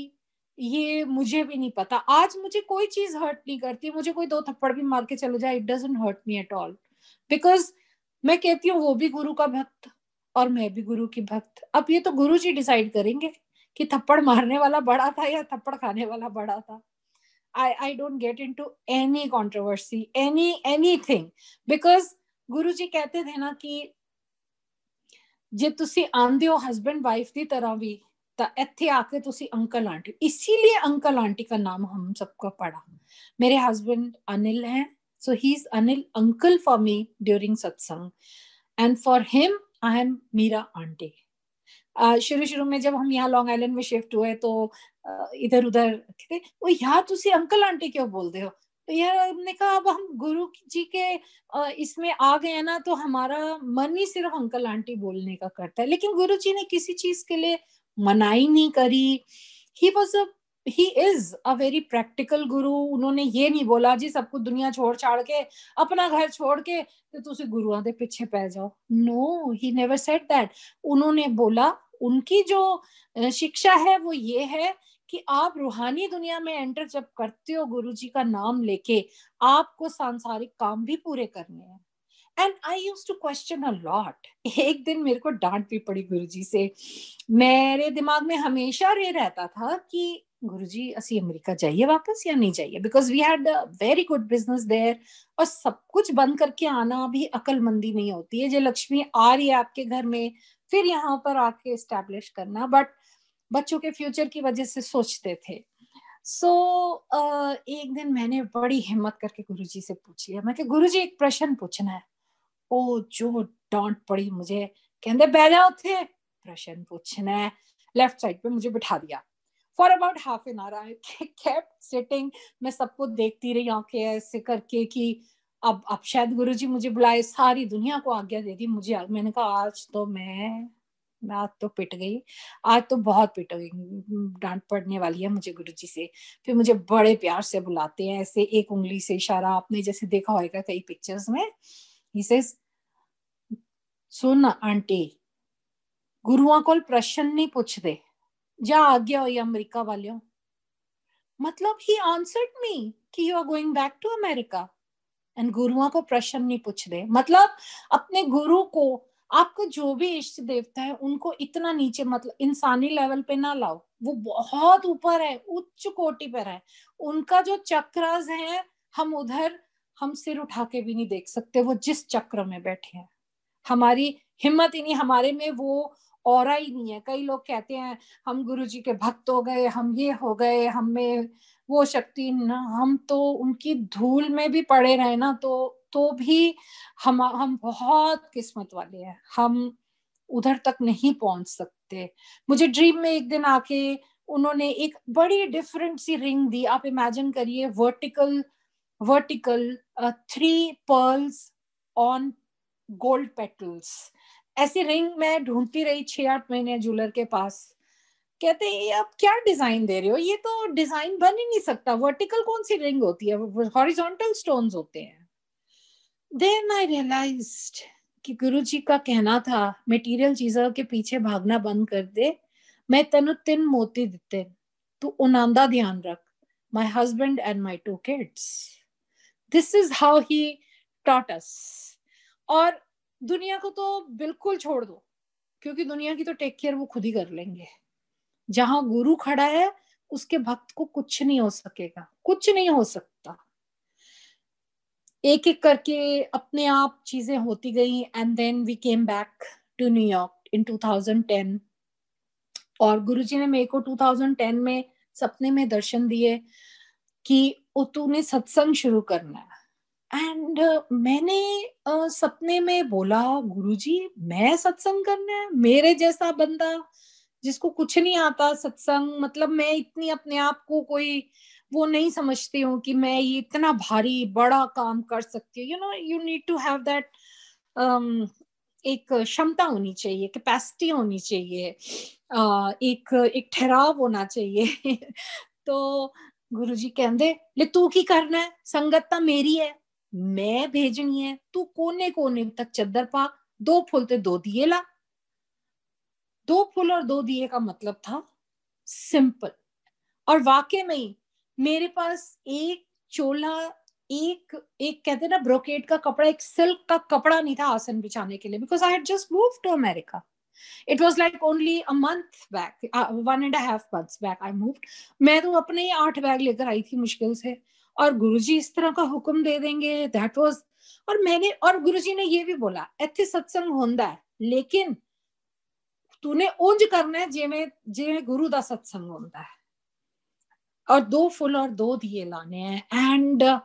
ये मुझे भी नहीं पता आज मुझे कोई चीज हर्ट नहीं करती मुझे कोई दो थप्पड़ भी मार के चले जाए it doesn't hurt me at all because मैं कहती हूँ वो भी गुरु का भक्त और मैं भी गुरु की भक्त अब ये तो गुरु जी डिसाइड करेंगे कि थप्पड़ मारने वाला बड़ा था या थप्पड़ खाने वाला बड़ा था I I don't get into any controversy any anything because Guru ji कहते थे ना कि जे ਤੁਸੀਂ ਆਂਦੇ ਹੋ ਹਸਬੰਡ ਵਾਈਫ ਦੀ ਤਰ੍ਹਾਂ इतने आके ਆ ਕੇ ਤੁਸੀਂ इसीलिए अंकल आंटी का नाम हम सबको पढ़ा मेरे ਮੇਰੇ Anil Anil so he is Anil uncle for me during satsang and for him I am Meera aunty शुरू शुरू में जब हम यहाँ लॉन्ग आइलैंड में शिफ्ट हुए तो uh, इधर उधर कहते वो यहाँ तुम अंकल आंटी क्यों बोल दे हो तो यार हमने कहा अब हम गुरु जी के इसमें आ गए ना तो हमारा मन ही सिर्फ अंकल आंटी बोलने का करता है लेकिन गुरु जी ने किसी चीज के लिए मनाई नहीं करी he was a he is a very practical Guru उन्होंने ये नहीं बोला जी सब कुछ दुनिया छोड़ छाड़ के अपना घर छोड़ के तो तुम गुरुआ के पीछे पै जाओ no he never said that उन्होंने बोला उनकी जो शिक्षा है वो ये है कि आप रूहानी दुनिया में एंटर जब करते हो गुरु जी का नाम लेके आपको सांसारिक काम भी पूरे करने हैं and I used to question a lot एक दिन मेरे को डांट भी पड़ी गुरु जी से मेरे दिमाग में हमेशा ये रहता था कि गुरु जी असि अमेरिका जाइए वापस या नहीं जाइए because we had very good business there और सब कुछ बंद करके आना भी अकलमंदी नहीं होती है जो लक्ष्मी आ रही है आपके घर में फिर यहाँ पर आके इस्टेब्लिश करना बट बच्चों के फ्यूचर की वजह से सोचते थे सो so, uh, एक दिन मैंने बड़ी हिम्मत करके गुरुजी से पूछ लिया मैं गुरु जी एक प्रश्न पूछना है जो डांट पड़ी मुझे कहते बह जाओ उ प्रश्न पूछना है लेफ्ट साइड पे मुझे बिठा दिया for about half an hour I मैं सबको देखती रही आंखें ऐसे करके कि अब अब शायद गुरु जी मुझे बुलाए सारी दुनिया को आज्ञा दे दी मुझे मैंने कहा आज तो मैं मैं आज तो पिट गई आज तो बहुत पिट गई डांट पड़ने वाली है मुझे गुरु जी से फिर मुझे बड़े प्यार से बुलाते हैं ऐसे एक उंगली से इशारा आपने जैसे देखा होगा कई पिक्चर्स में He says, sun auntie, guruan kol prashan ਨਹੀਂ puchde ja ਆਗਿਆ hoy america ਵਾਲਿਓ matlab he answered me कि you are going back to america and guruan ko प्रश्न नहीं पूछ दे मतलब अपने गुरु को आपको जो भी इष्ट देवता है उनको इतना नीचे मतलब इंसानी लेवल पे ना लाओ वो बहुत ऊपर है उच्च कोटि पर है उनका जो चक्रास है हम उधर हम सिर उठा के भी नहीं देख सकते वो जिस चक्र में बैठे हैं हमारी हिम्मत ही नहीं हमारे में वो और ही नहीं है कई लोग कहते हैं हम गुरु जी के भक्त हो गए हम ये हो गए हम में वो शक्ति ना हम तो उनकी धूल में भी पड़े रहे ना तो तो भी हम हम बहुत किस्मत वाले हैं हम उधर तक नहीं पहुंच सकते मुझे ड्रीम में एक दिन आके उन्होंने एक बड़ी डिफरेंट सी रिंग दी आप इमेजिन करिए vertical vertical, uh, three pearls on gold petals ऐसी रिंग मैं ढूंढती रही छह आठ महीने ज्वेलर के पास कहते ये अब क्या डिजाइन दे रहे हो ये तो डिजाइन बन ही नहीं सकता वर्टिकल कौन सी रिंग होती है हॉरिजॉन्टल स्टोन्स होते हैं देन आई रियलाइज कि गुरु जी का कहना था मेटीरियल चीजों के पीछे भागना बंद कर दे मैं तेन तीन मोती दिते तू उनांदा ध्यान रख my husband and my two kids this is how he taught us और दुनिया को तो बिल्कुल छोड़ दो क्योंकि दुनिया की तो टेक केयर वो खुद ही कर लेंगे जहां गुरु खड़ा है उसके भक्त को कुछ नहीं हो सकेगा कुछ नहीं हो सकता एक एक करके अपने आप चीजें होती गई and then we came back to New York in 2010 और गुरुजी ने मेरे को 2010 में सपने में दर्शन दिए कि ओ तूने सत्संग शुरू करना है एंड uh, मैंने uh, सपने में बोला गुरुजी मैं सत्संग करना है मेरे जैसा बंदा जिसको कुछ नहीं आता सत्संग मतलब मैं इतनी अपने आप को कोई वो नहीं समझती हूँ कि मैं ये इतना भारी बड़ा काम कर सकती हूँ you know you need to have that एक क्षमता होनी चाहिए कैपेसिटी होनी चाहिए uh, एक एक ठहराव होना चाहिए [LAUGHS] तो गुरु जी कहते ਲੈ ਤੂੰ ਕੀ ਕਰਨਾ ਹੈ ਸੰਗਤ ਤਾਂ ਮੇਰੀ ਹੈ ਮੈਂ ਭੇਜਣੀ ਹੈ ਤੂੰ ਕੋਨੇ ਕੋਨੇ ਤੱਕ ਚੱਦਰ दो फूल ते दो दिए ला दो फूल और दो दिए का मतलब था सिंपल और वाकई में ही मेरे पास एक चोला एक एक कहते ना ब्रोकेट का कपड़ा एक सिल्क का कपड़ा नहीं था आसन बिछाने के लिए because I had just move to America it was like only a month back one and half month back I move मैं तो अपने ही आठ बैग लेकर आई थी मुश्किल से और गुरुजी इस तरह का हुक्म दे देंगे दैट वाज और मैंने और गुरुजी ने ये भी बोला इतने सत्संग होंदा है लेकिन तूने उंज करना है जिमें जिमें गुरु का सत्संग होंदा है और दो फुल और दो दिए लाने हैं एंड uh,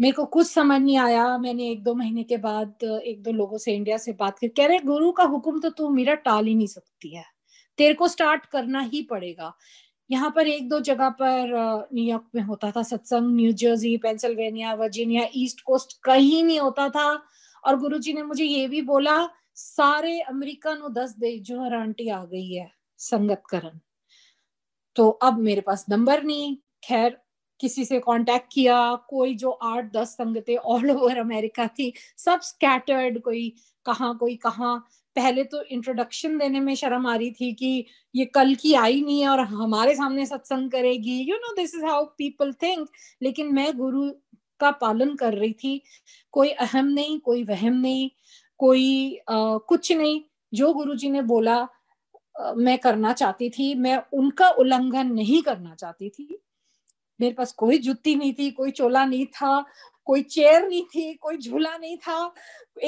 मेरे को कुछ समझ नहीं आया मैंने एक दो महीने के बाद एक दो लोगों से इंडिया से बात की कह रहे गुरु का हुक्म तो तू मेरा टाल ही नहीं सकती है तेरे को स्टार्ट करना ही पड़ेगा यहाँ पर एक दो जगह पर न्यूयॉर्क में होता था सत्संग New Jersey Pennsylvania Virginia East Coast कहीं नहीं होता था और गुरु ने मुझे ये भी बोला सारे अमरीका नो दस दे जो आंटी आ गई है संगत करण तो अब मेरे पास नंबर नहीं खैर किसी से कांटेक्ट किया कोई जो आठ दस संगते ऑल ओवर अमेरिका थी सब स्कैटर्ड कोई कहा कोई कहा पहले तो इंट्रोडक्शन देने में शर्म आ रही थी कि ये कल की आई नहीं है और हमारे सामने सत्संग करेगी you know this is how people think लेकिन मैं गुरु का पालन कर रही थी कोई अहम नहीं कोई वहम नहीं कोई आ, कुछ नहीं जो गुरु जी ने बोला आ, मैं करना चाहती थी मैं उनका उल्लंघन नहीं करना चाहती थी मेरे पास कोई जूती नहीं थी कोई चोला नहीं था कोई चेयर नहीं थी कोई झूला नहीं था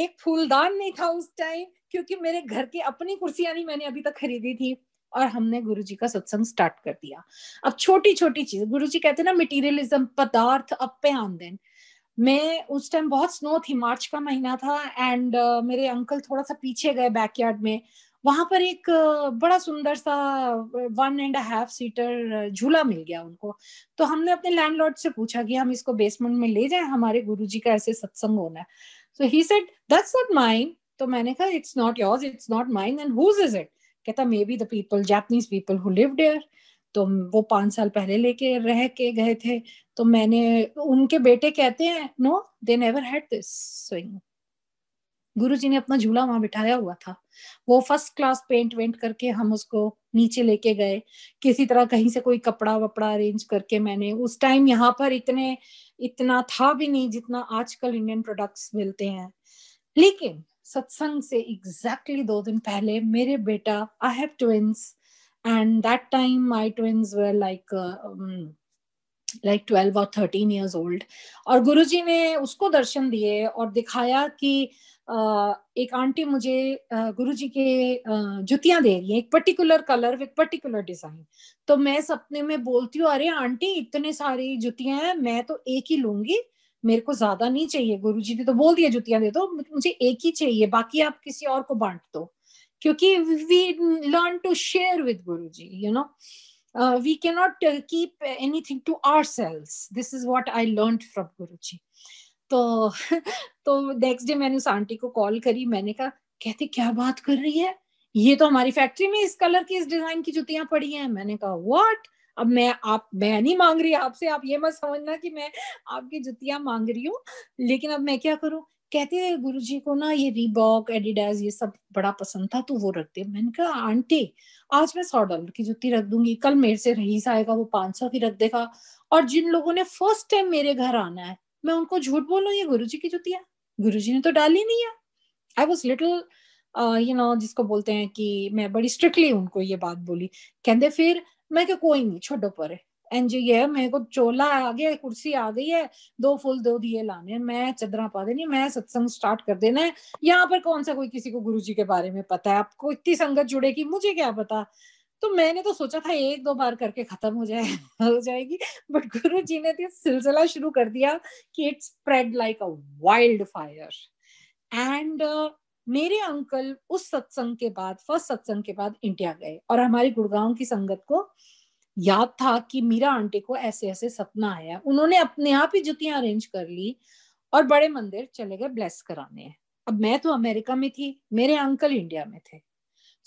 एक फूलदान नहीं था उस टाइम क्योंकि मेरे घर के अपनी कुर्सियां नहीं मैंने अभी तक खरीदी थी और हमने गुरु जी का सत्संग स्टार्ट कर दिया अब छोटी छोटी चीज गुरु जी कहते ना मटीरियलिज्म पदार्थ अपे देन मैं उस टाइम बहुत स्नो थी मार्च का महीना था एंड uh, मेरे अंकल थोड़ा सा पीछे गए बैकयार्ड में वहां पर एक बड़ा सुंदर सा वन एंड हाफ सीटर झूला मिल गया उनको तो हमने अपने लैंडलॉर्ड से पूछा कि हम इसको बेसमेंट में ले जाए हमारे गुरुजी का ऐसे सत्संग होना है so he said that's not mine तो मैंने कहा it's not yours it's not mine and whose is it कहता may be the people people who live there तो वो पांच साल पहले लेके रह के गए थे तो मैंने उनके बेटे कहते हैं no they never had this swing Guru ji ने अपना झूला वहां बिठाया हुआ था वो फर्स्ट क्लास पेंट वेंट करके हम उसको नीचे लेके गए किसी तरह कहीं से कोई कपड़ा वपड़ा अरेंज करके मैंने उस टाइम यहाँ पर इतने इतना था भी नहीं जितना आजकल इंडियन प्रोडक्ट्स मिलते हैं लेकिन सत्संग से एग्जैक्टली exactly दो दिन पहले मेरे बेटा I have twins and that time my twins were like like twelve और थर्टीन ईयर्स ओल्ड और गुरुजी ने उसको दर्शन दिए और दिखाया कि एक आंटी मुझे गुरु जी के जुतियां दे रही है एक particular colour with particular design तो मैं सपने में बोलती हूँ अरे आंटी इतने सारी जुतियां हैं मैं तो एक ही लूंगी मेरे को ज्यादा नहीं चाहिए गुरु जी ने तो बोल दिया जुतियां दे दो मुझे एक ही चाहिए बाकी आप किसी और को बांट दो क्योंकि we learn to share with Guru ji you know we cannot keep anything to our selves this is what I learn from Guru ji तो [LAUGHS] तो नेक्स्ट डे मैंने उस आंटी को कॉल करी मैंने कहा कहते क्या बात कर रही है ये तो हमारी फैक्ट्री में इस कलर की इस डिजाइन की जुतियां पड़ी हैं मैंने कहा व्हाट अब मैं आप मैं नहीं मांग रही आपसे आप ये मत समझना कि मैं आपकी जुतियां मांग रही हूँ लेकिन अब मैं क्या करूँ कहते हैं गुरु जी को ना ये रिबॉक एडिडास ये सब बड़ा पसंद था तो वो रखते मैंने कहा आंटी आज मैं सौ डॉलर की जुती रख दूंगी कल मेरे से रहीस आएगा वो पांच सौ की रख देगा और जिन लोगों ने फर्स्ट टाइम मेरे घर आना है मैं उनको झूठ बोलू ये गुरु जी की जुतिया गुरु जी ने तो डाली नहीं है I was little you know जिसको बोलते हैं कि मैं बड़ी स्ट्रिक्टली उनको ये बात बोली कहते फिर मैं क्या कोई नहीं छोटो पर एंड जी ये मेरे को चोला आ गया कुर्सी आ गई है दो फूल दो दिए लाने मैं चदरा पा देनी मैं सत्संग स्टार्ट कर देना है यहाँ पर कौन सा कोई किसी को गुरु जी के बारे में पता है आपको इतनी संगत जुड़ेगी मुझे क्या पता तो मैंने तो सोचा था एक दो बार करके खत्म हो जाए [LAUGHS] हो जाएगी बट गुरु जी ने तो सिलसिला शुरू कर दिया कि it spread like a wildfire and मेरे अंकल उस सत्संग के बाद फर्स्ट सत्संग के बाद इंडिया गए और हमारी गुड़गांव की संगत को याद था कि मीरा आंटी को ऐसे ऐसे सपना आया उन्होंने अपने आप ही जुतियां अरेंज कर ली और बड़े मंदिर चले गए ब्लेस कराने अब मैं तो अमेरिका में थी मेरे अंकल इंडिया में थे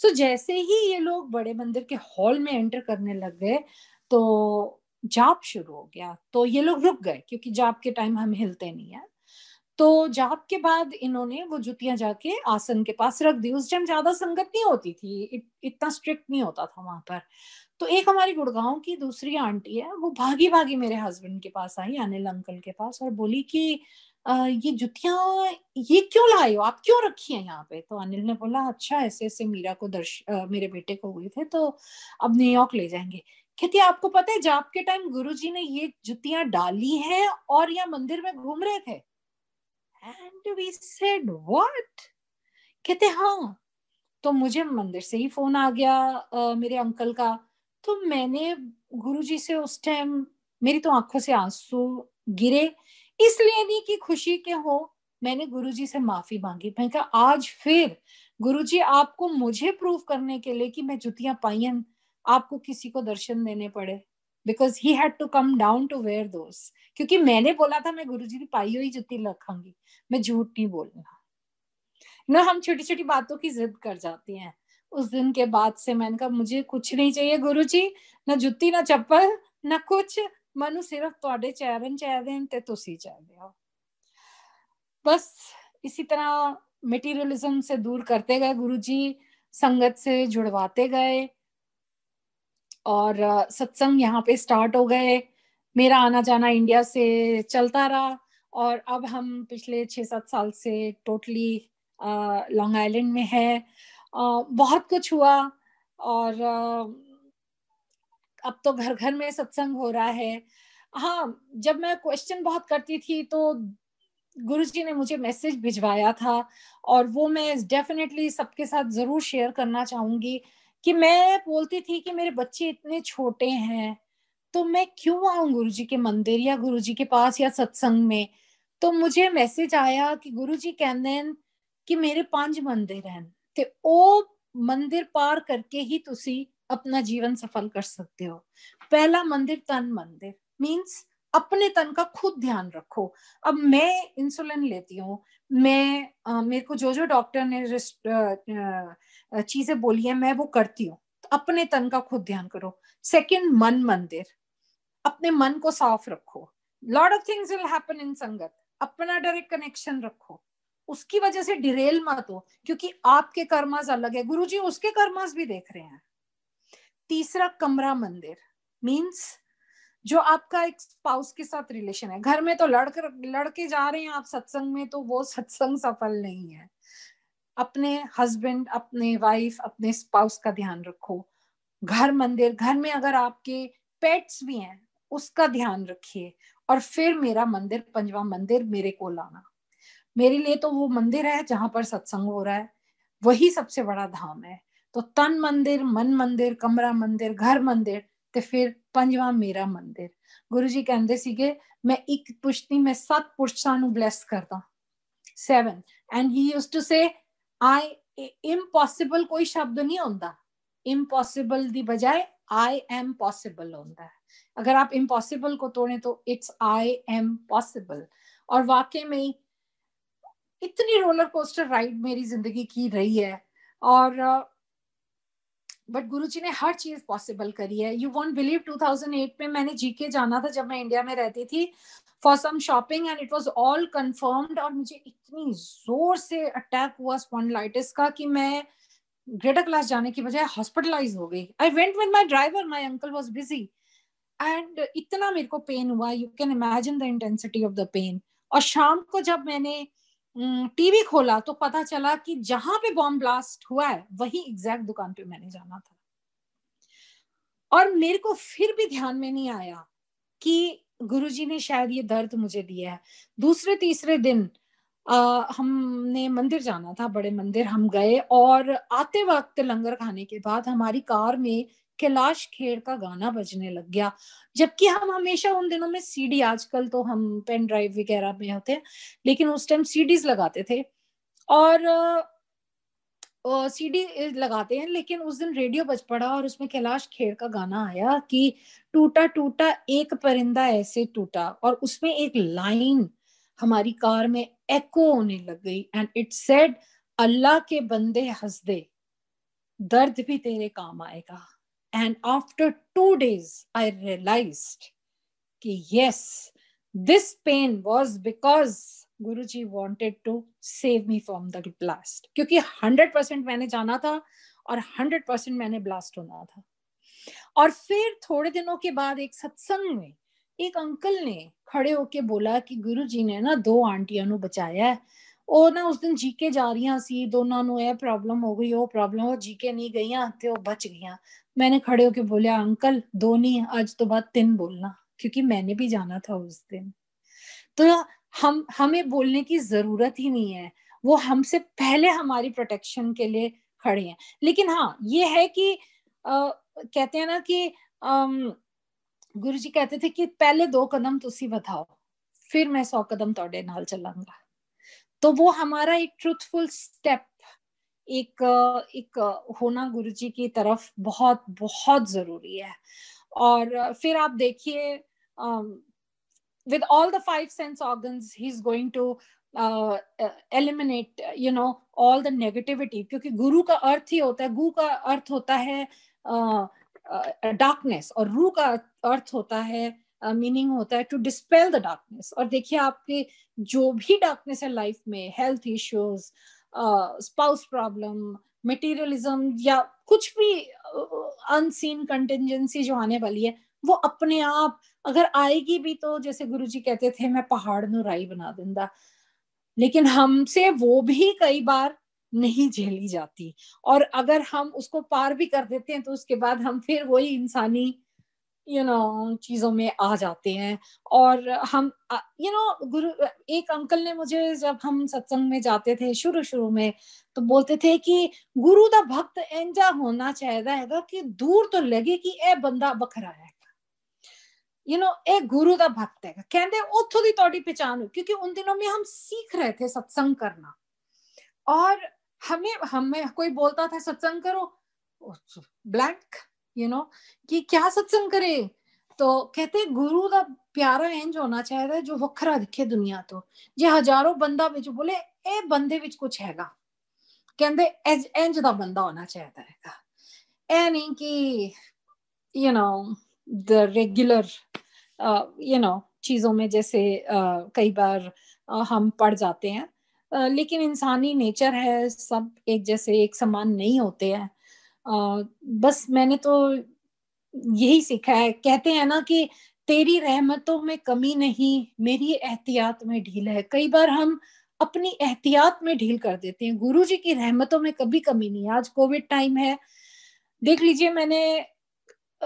सो so, जैसे ही ये लोग बड़े मंदिर के हॉल में एंटर करने लग गए तो जाप शुरू हो गया तो ये लोग रुक गए क्योंकि जाप के टाइम हम हिलते नहीं है तो जाप के बाद इन्होंने वो जुतियां जाके आसन के पास रख दी उस टाइम ज्यादा संगत नहीं होती थी इत, इतना स्ट्रिक्ट नहीं होता था वहां पर तो एक हमारी गुड़गांव की दूसरी आंटी है वो भागी भागी मेरे हस्बैंड के पास आई अनिल अंकल के पास और बोली कि ये जुतियां ये क्यों लाए हो आप क्यों रखी हैं यहाँ पे तो अनिल ने बोला अच्छा ऐसे ऐसे मीरा को दर्श आ, मेरे बेटे को हुए थे तो अब न्यूयॉर्क ले जाएंगे कहती आपको पता है जाप के टाइम गुरु जी ने ये जुतियां डाली है और यहाँ मंदिर में घूम रहे थे एंड वी सेड व्हाट कहते हाँ तो मुझे मंदिर से ही फोन आ गया आ, मेरे अंकल का तो मैंने गुरुजी से उस टाइम मेरी तो आंखों से आंसू गिरे इसलिए नहीं कि खुशी के हो मैंने गुरुजी से माफी मांगी मैंने कहा आज फिर गुरुजी आपको मुझे प्रूव करने के लिए कि मैं जुतियां पाइन आपको किसी को दर्शन देने पड़े because he had to come down to where दोस्त क्योंकि मैंने बोला था मैं गुरु जी की पाई हुई जुती रखूंगी मैं झूठ नहीं बोलना ना हम छोटी छोटी बातों की जिद कर जाती हैं उस दिन के बाद से मैंने कहा मुझे कुछ नहीं चाहिए गुरु जी ना जुत्ती ना चप्पल ना कुछ ਮੈਨੂੰ ਸਿਰਫ ਤੁਹਾਡੇ ਚੈਰਨ ਚਾਹੀਦੇ ਤੇ ਤੁਸੀਂ ਚਾਹੀਦੇ ਹੋ बस इसी तरह मटेरियलिज्म से दूर करते गए गुरु जी संगत से जुड़वाते गए और सत्संग यहाँ पे स्टार्ट हो गए मेरा आना जाना इंडिया से चलता रहा और अब हम पिछले छः सात साल से टोटली लॉन्ग आइलैंड में है आ, बहुत कुछ हुआ और अब तो घर घर में सत्संग हो रहा है हाँ जब मैं क्वेश्चन बहुत करती थी तो गुरु जी ने मुझे मैसेज भिजवाया था और वो मैं डेफिनेटली सबके साथ जरूर शेयर करना चाहूंगी कि मैं बोलती थी कि मेरे बच्चे इतने छोटे हैं तो मैं क्यों आऊं गुरु जी के मंदिर या गुरु जी के पास या सत्संग में तो मुझे मैसेज आया कि गुरु जी ਕਹਿੰਦੇ ਨੇ ਕਿ ਮੇਰੇ ਪੰਜ ਮੰਦਿਰ ਹਨ ਤੇ ਉਹ ਮੰਦਿਰ ਪਾਰ ਕਰਕੇ ਹੀ ਤੁਸੀਂ अपना जीवन सफल कर सकते हो पहला मंदिर तन मंदिर मीन्स अपने तन का खुद ध्यान रखो अब मैं इंसुलिन लेती हूँ मैं आ, मेरे को जो जो डॉक्टर ने चीजें बोली है मैं वो करती हूँ तो अपने तन का खुद ध्यान करो सेकंड मन मंदिर अपने मन को साफ रखो lot of things will happen in संगत अपना डायरेक्ट कनेक्शन रखो उसकी वजह से डिरेल मत हो क्योंकि आपके कर्मास अलग है गुरुजी उसके कर्मास भी देख रहे हैं तीसरा कमरा मंदिर मीन्स जो आपका एक स्पाउस के साथ रिलेशन है घर में तो लड़कर लड़के जा रहे हैं आप सत्संग में तो वो सत्संग सफल नहीं है अपने हस्बैंड अपने वाइफ अपने स्पाउस का ध्यान रखो घर मंदिर घर में अगर आपके पेट्स भी हैं उसका ध्यान रखिए और फिर मेरा मंदिर पंजवा मंदिर मेरे को लाना मेरे लिए तो वो मंदिर है जहां पर सत्संग हो रहा है वही सबसे बड़ा धाम है तो तन मंदिर मन मंदिर कमरा मंदिर घर मंदिर ਤੇ फिर ਪੰਜਵਾਂ मेरा मंदिर गुरु जी कहते ਸੀਗੇ मैं एक पुश्ती मैं सात पुरुषा ਨੂੰ ਬlesਸ ਕਰਦਾ 7 एंड ही ਯੂਸਡ टू से आई ਇੰਪੋਸੀਬਲ कोई शब्द नहीं ਹੁੰਦਾ इंपॉसिबल ਦੀ बजाय आई एम पॉसिबल होता है अगर आप इम्पॉसिबल को तोड़े तो इट्स आई एम पॉसिबल और वाकई में इतनी रोलर कोस्टर राइड मेरी जिंदगी की रही है और बट गुरु जी ने हर चीज पॉसिबल करी है यू वॉन्ट बिलीव एट में मैंने जीके जाना था जब मैं इंडिया में रहती थी for some shopping and it was all confirmed और मुझे इतनी जोर से अटैक हुआ स्पॉन्डलाइटिस का कि मैं ग्रेटर क्लास जाने की बजाय हॉस्पिटलाइज हो गई I went with my driver my uncle was busy and इतना मेरे को पेन हुआ you can imagine the intensity of the pain और शाम को जब मैंने टीवी खोला तो पता चला कि जहां पे बॉम्ब ब्लास्ट हुआ है वही एग्जैक्ट दुकान पे मैंने जाना था और मेरे को फिर भी ध्यान में नहीं आया कि गुरुजी ने शायद ये दर्द मुझे दिया है दूसरे तीसरे दिन आ, हमने मंदिर जाना था बड़े मंदिर हम गए और आते वक्त लंगर खाने के बाद हमारी कार में कैलाश खेर का गाना बजने लग गया जबकि हम हमेशा उन दिनों में सीडी आजकल तो हम पेन ड्राइव वगैरह में होते हैं लेकिन उस टाइम सीडीज लगाते थे और सीडी लगाते हैं लेकिन उस दिन रेडियो बज पड़ा और उसमें कैलाश खेर का गाना आया कि टूटा टूटा एक परिंदा ऐसे टूटा और उसमें एक लाइन हमारी कार में एको होने लग गई एंड इट सेड अल्लाह के बंदे हंस दे दर्द भी तेरे काम आएगा And after two days, I realized that yes, this pain was because Guruji wanted to save me from the blast क्योंकि हंड्रेड परसेंट मैंने जाना था और हंड्रेड परसेंट मैंने ब्लास्ट होना था और फिर थोड़े दिनों के बाद एक सत्संग में एक अंकल ने खड़े होके बोला कि गुरुजी ने ना दो आंटिया बचाया है ਉਹ ਨਾ ਉਸ ਦਿਨ ਜੀਕੇ ਜਾ ਰਹੀਆਂ ਸੀ ਦੋਨਾਂ ਨੂੰ ਇਹ ਪ੍ਰੋਬਲਮ ਹੋ ਗਈ ਉਹ ਪ੍ਰੋਬਲਮ ਉਹ ਜੀਕੇ ਨਹੀਂ ਗਈਆਂ ਤੇ ਉਹ ਬਚ मैंने खड़े होके बोलिया अंकल दो नहीं आज तो बात तीन बोलना क्योंकि मैंने भी जाना था उस दिन तो हम हमें बोलने की जरूरत ही नहीं है वो हमसे पहले हमारी प्रोटेक्शन के लिए खड़े हैं लेकिन हाँ ये है कि आ, कहते हैं ना कि गुरु जी कहते थे कि पहले दो कदम तुसी बताओ फिर मैं सौ कदम तोड़े नाल चलांगा तो वो हमारा एक ट्रूथफुल स्टेप एक एक होना जी की तरफ बहुत बहुत जरूरी है और फिर आप देखिए with all the five sense organs he is going to eliminate you know all the negativity क्योंकि गुरु का अर्थ ही होता है गु का अर्थ होता है डार्कनेस uh, uh, और रू का अर्थ होता है मीनिंग uh, होता है टू डिस्पेल द डार्कनेस और देखिए आपके जो भी डार्कनेस है लाइफ में health issues spouse problem materialism या कुछ भी अनसीन uh, कंटेंजेंसी जो आने वाली है वो अपने आप अगर आएगी भी तो जैसे गुरु जी कहते थे मैं पहाड़ नु राई बना देंदा लेकिन हमसे वो भी कई बार नहीं झेली जाती और अगर हम उसको पार भी कर देते हैं तो उसके बाद हम फिर वही इंसानी यू नो चीज़ों में आ जाते हैं और हम यू नो गुरु एक अंकल ने मुझे जब हम सत्संग में जाते थे शुरू शुरू में तो बोलते थे कि गुरु का भक्त इंजा होना चाहता है कि दूर तो लगे कि यह बंदा बखरा है यू नो ए गुरु का भक्त है कहते उतो की थोड़ी पहचान हुई क्योंकि उन दिनों में हम सीख रहे थे सत्संग करना और हमें हमें कोई बोलता था सत्संग करो ब्लैंक यू नो कि क्या सत्संग करे तो कहते गुरु का प्यारा इंज होना चाहिए जो वखरा दिखे दुनिया तो जे हजारों बंदा बिच बोले ए बंदे बिच कुछ हैगा कहते इंज का बंदा होना चाहिए हैगा ए नहीं कि you know the regular you know चीजों में जैसे uh, कई बार uh, हम पढ़ जाते हैं uh, लेकिन इंसानी नेचर है सब एक जैसे एक समान नहीं होते हैं बस मैंने तो यही सीखा है कहते हैं ना कि तेरी रहमतों में कमी नहीं मेरी एहतियात में ढील है कई बार हम अपनी एहतियात में ढील कर देते हैं गुरु जी की रहमतों में कभी कमी नहीं आज कोविड टाइम है देख लीजिए मैंने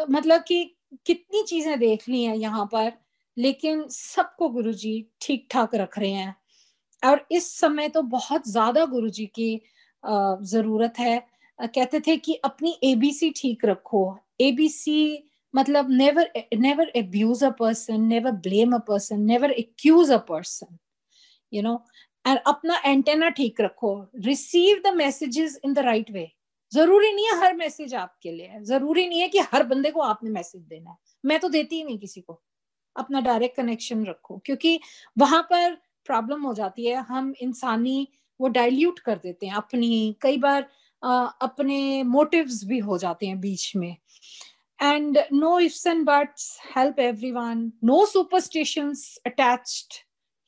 मतलब कि कितनी चीजें देख ली हैं यहाँ पर लेकिन सबको गुरु जी ठीक ठाक रख रहे हैं और इस समय तो बहुत ज्यादा गुरु जी की जरूरत है कहते थे कि अपनी एबीसी ठीक रखो एबीसी मतलब never never abuse a person never blame a person never accuse a person you know and अपना एंटेना ठीक रखो receive the messages in the right way जरूरी नहीं है हर मैसेज आपके लिए है जरूरी नहीं है कि हर बंदे को आपने मैसेज देना है मैं तो देती ही नहीं किसी को अपना डायरेक्ट कनेक्शन रखो क्योंकि वहां पर प्रॉब्लम हो जाती है हम इंसानी वो डाइल्यूट कर देते हैं अपनी कई बार अपने मोटिव्स भी हो जाते हैं बीच में and no ifs and buts help everyone no superstitions attached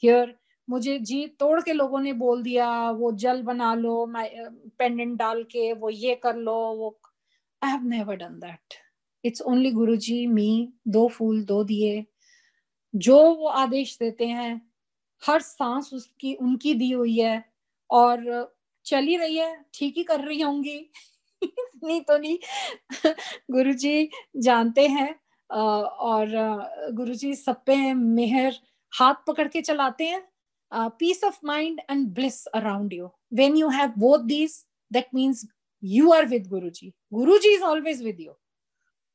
here मुझे जी तोड़ के लोगों ने बोल दिया वो जल बना लो पेंडेंट डाल के वो ये कर लो वो I have never done that it's only Guru ji मी दो फूल दो दिए जो वो आदेश देते हैं हर सांस उसकी उनकी दी हुई है और चल ही रही है ठीक ही कर रही होंगी [LAUGHS] नहीं तो नहीं [LAUGHS] गुरु जी जानते हैं और गुरु जी सब पे मेहर हाथ पकड़ के चलाते हैं peace of mind and bliss around you when you have both these that means you are with Guru ji Guru ji is always with you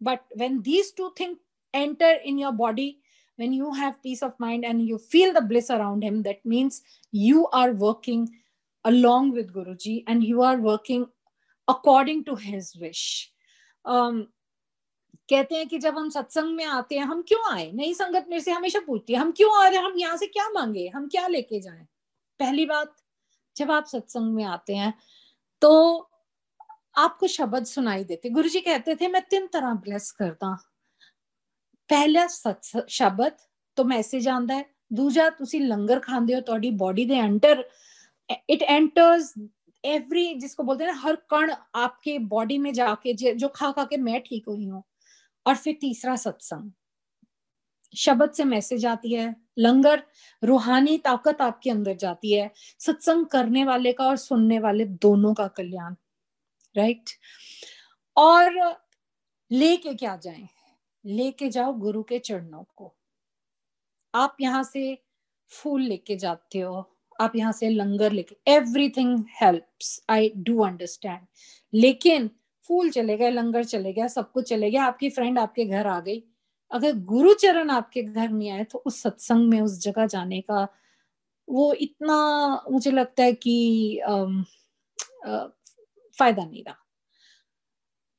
but when these two think enter in your body when you have peace of mind and you feel the bliss around him that means you are working along with Guruji and you are working according to his wish. Um, कहते हैं कि जब हम सत्संग में आते हैं हम क्यों आए नई संगत मेरे से हमेशा पूछती है हम क्यों आ रहे हैं हम यहाँ से क्या मांगे हम क्या लेके जाएं पहली बात जब आप सत्संग में आते हैं तो आपको शब्द सुनाई देते गुरु जी कहते थे मैं तीन तरह ब्लेस करता पहला सत् शब्द तो मैसेज आंदा है दूजा ਤੁਸੀਂ ਲੰਗਰ ਖਾਂਦੇ ਹੋ ਤੁਹਾਡੀ ਬਾਡੀ ਦੇ ਅੰਦਰ इट एंटर्स एवरी जिसको बोलते हैं ना हर कण आपके बॉडी में जाके जो खा खा के मैं ठीक हुई हूँ और फिर तीसरा सत्संग शब्द से मैसेज आती है लंगर रूहानी ताकत आपके अंदर जाती है सत्संग करने वाले का और सुनने वाले दोनों का कल्याण राइट और लेके क्या जाए लेके जाओ गुरु के चरणों को आप यहां से फूल लेके जाते हो आप यहाँ से लंगर लेके thing helps I do understand लेकिन फूल चले गए लंगर चले गया सब कुछ चले गया आपकी फ्रेंड आपके घर आ गई अगर गुरुचरण आपके घर नहीं आए तो उस सत्संग में उस जगह जाने का वो इतना मुझे लगता है कि आ, आ, फायदा नहीं रहा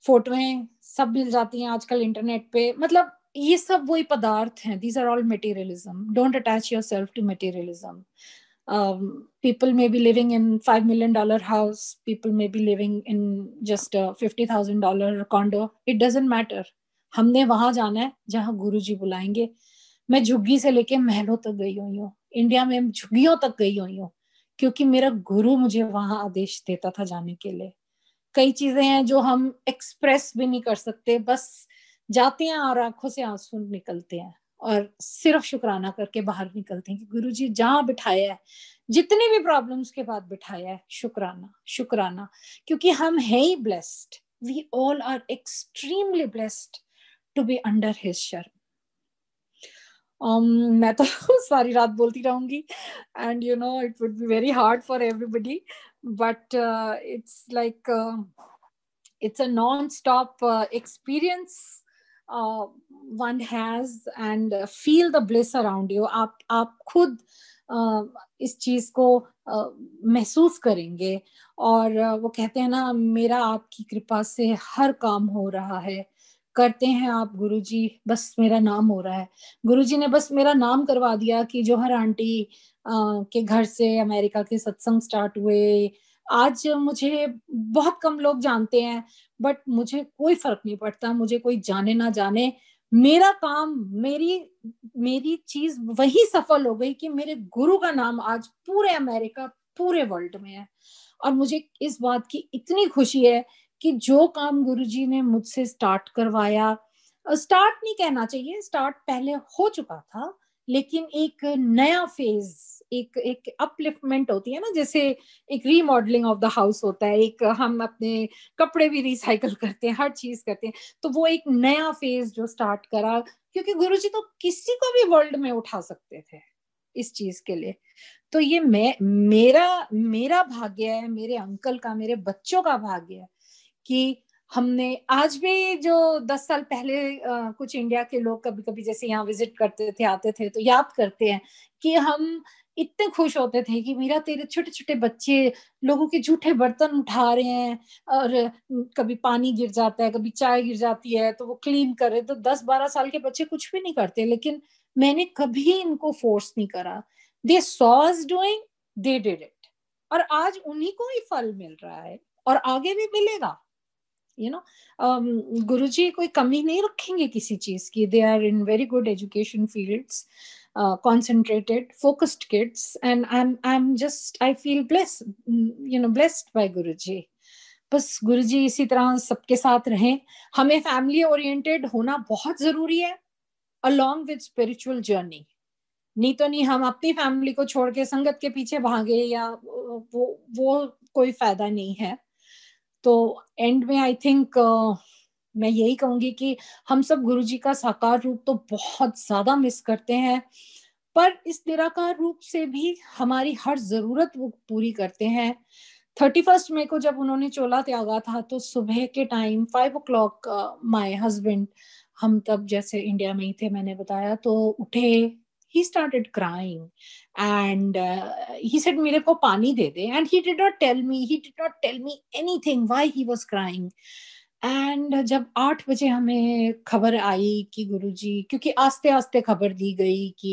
फोटोएं सब मिल जाती हैं आजकल इंटरनेट पे मतलब ये सब वही पदार्थ हैं these are all materialism don't attach yourself to materialism um, people may be living in five million dollar house people may be living in just a fifty thousand dollar condo it doesn't matter हमने वहां जाना है जहाँ गुरु जी बुलाएंगे मैं झुग्गी से लेके महलों तक गई हुई हूँ इंडिया में झुग्गियों तक गई हुई हूँ क्योंकि मेरा गुरु मुझे वहां आदेश देता था जाने के लिए कई चीजें हैं जो हम एक्सप्रेस भी नहीं कर सकते बस जाते हैं और आंखों से आंसू निकलते हैं और सिर्फ शुक्राना करके बाहर निकलते हैं कि गुरु जी जहाँ बिठाया है जितनी भी प्रॉब्लम्स के बाद बिठाया है शुक्राना शुक्राना क्योंकि हम है he blessed we all are extremely blessed to be under his शर्म um, मैं तो [LAUGHS] सारी रात बोलती रहूंगी and you know it would be very hard for everybody but it's like it's a non stop experience one has and feel the the around you आप आप खुद uh, इस चीज को uh, महसूस करेंगे और uh, वो कहते हैं ना मेरा आपकी कृपा से हर काम हो रहा है करते हैं आप गुरुजी बस मेरा नाम हो रहा है गुरुजी ने बस मेरा नाम करवा दिया कि जोहर आंटी uh, के घर से अमेरिका के सत्संग स्टार्ट हुए आज मुझे बहुत कम लोग जानते हैं बट मुझे कोई फर्क नहीं पड़ता मुझे कोई जाने ना जाने मेरा काम मेरी मेरी चीज वही सफल हो गई कि मेरे गुरु का नाम आज पूरे अमेरिका पूरे वर्ल्ड में है और मुझे इस बात की इतनी खुशी है कि जो काम गुरुजी ने मुझसे स्टार्ट करवाया स्टार्ट नहीं कहना चाहिए स्टार्ट पहले हो चुका था लेकिन एक नया फेज एक एक अपलिफ्टमेंट होती है ना जैसे एक रीमॉडलिंग ऑफ द हाउस होता है एक हम अपने कपड़े भी रिसाइकल करते हैं हर चीज करते हैं तो वो एक नया फेज जो स्टार्ट करा क्योंकि गुरु जी तो किसी को भी वर्ल्ड में उठा सकते थे इस चीज के लिए तो ये मैं मेरा मेरा भाग्य है मेरे अंकल का मेरे बच्चों का भाग्य है कि हमने आज भी जो दस साल पहले आ, कुछ इंडिया के लोग कभी कभी जैसे यहाँ विजिट करते थे आते थे तो याद करते हैं कि हम इतने खुश होते थे कि मेरा तेरे छोटे छोटे बच्चे लोगों के झूठे बर्तन उठा रहे हैं और कभी पानी गिर जाता है कभी चाय गिर जाती है तो वो क्लीन कर रहे तो दस बारह साल के बच्चे कुछ भी नहीं करते लेकिन मैंने कभी इनको फोर्स नहीं करा दे सॉज डूइंग दे डिड इट और आज उन्हीं को ही फल मिल रहा है और आगे भी मिलेगा यू नो um, गुरु जी कोई कमी नहीं रखेंगे किसी चीज की they are in very good education fields concentrated focused concentrated focused kids I am just I feel bless you know blessed by Guru ji बस गुरु जी इसी तरह सबके साथ रहें हमें फैमिली ओरिएंटेड होना बहुत जरूरी है अलॉन्ग विद स्पिरिचुअल जर्नी नहीं तो नहीं हम अपनी फैमिली को छोड़ के संगत के पीछे भागे या वो वो कोई फायदा नहीं है तो एंड में आई थिंक uh, मैं यही कहूंगी कि हम सब गुरु जी का साकार रूप तो बहुत ज्यादा मिस करते हैं पर इस निराकार रूप से भी हमारी हर जरूरत वो पूरी करते हैं थर्टी फर्स्ट मई को जब उन्होंने चोला त्यागा था तो सुबह के time five o'clock my husband हम तब जैसे इंडिया में ही थे मैंने बताया तो उठे he started crying and uh, he said mere ko pani de de and he did not tell me he did not tell me anything why he was crying and जब आठ बजे हमें खबर आई कि गुरुजी क्योंकि आस्ते आस्ते खबर दी गई कि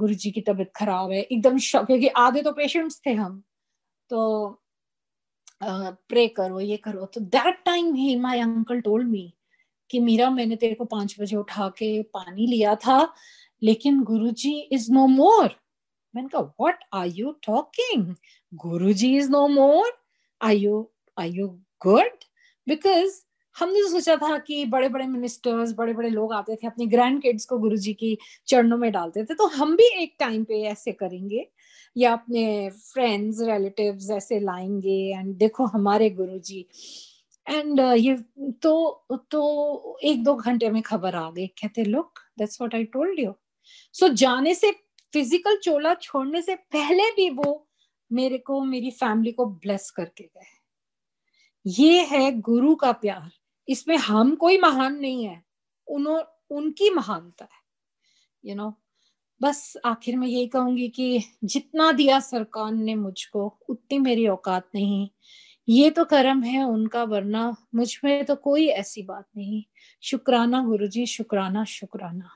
गुरुजी की तबीयत खराब है एकदम शौक क्योंकि आधे तो पेशेंट्स थे हम तो प्रे करो ये करो तो दैट टाइम ही माय अंकल टोल्ड मी कि मीरा मैंने तेरे को पांच बजे उठा के पानी लिया था लेकिन गुरु जी इज नो मोर मैंने कहा what are you talking Guru ji is no more are you are you good because हमने तो सोचा था कि बड़े बड़े मिनिस्टर्स बड़े बड़े लोग आते थे अपने ग्रैंड किड्स को गुरु जी की चरणों में डालते थे तो हम भी एक टाइम पे ऐसे करेंगे या अपने फ्रेंड्स रिलेटिव ऐसे लाएंगे एंड देखो हमारे गुरु जी एंड uh, ये तो तो एक दो घंटे में खबर आ गई कहते look that's what I told you so so, जाने से फिजिकल चोला छोड़ने से पहले भी वो मेरे को मेरी फैमिली को ब्लेस करके गए ये है गुरु का प्यार इसमें हम कोई महान नहीं है उन्हों उनकी महानता है यू you नो know, बस आखिर में यही कहूंगी कि जितना दिया सरकार ने मुझको उतनी मेरी औकात नहीं ये तो कर्म है उनका वरना मुझ में तो कोई ऐसी बात नहीं शुक्राना गुरुजी शुक्राना शुक्राना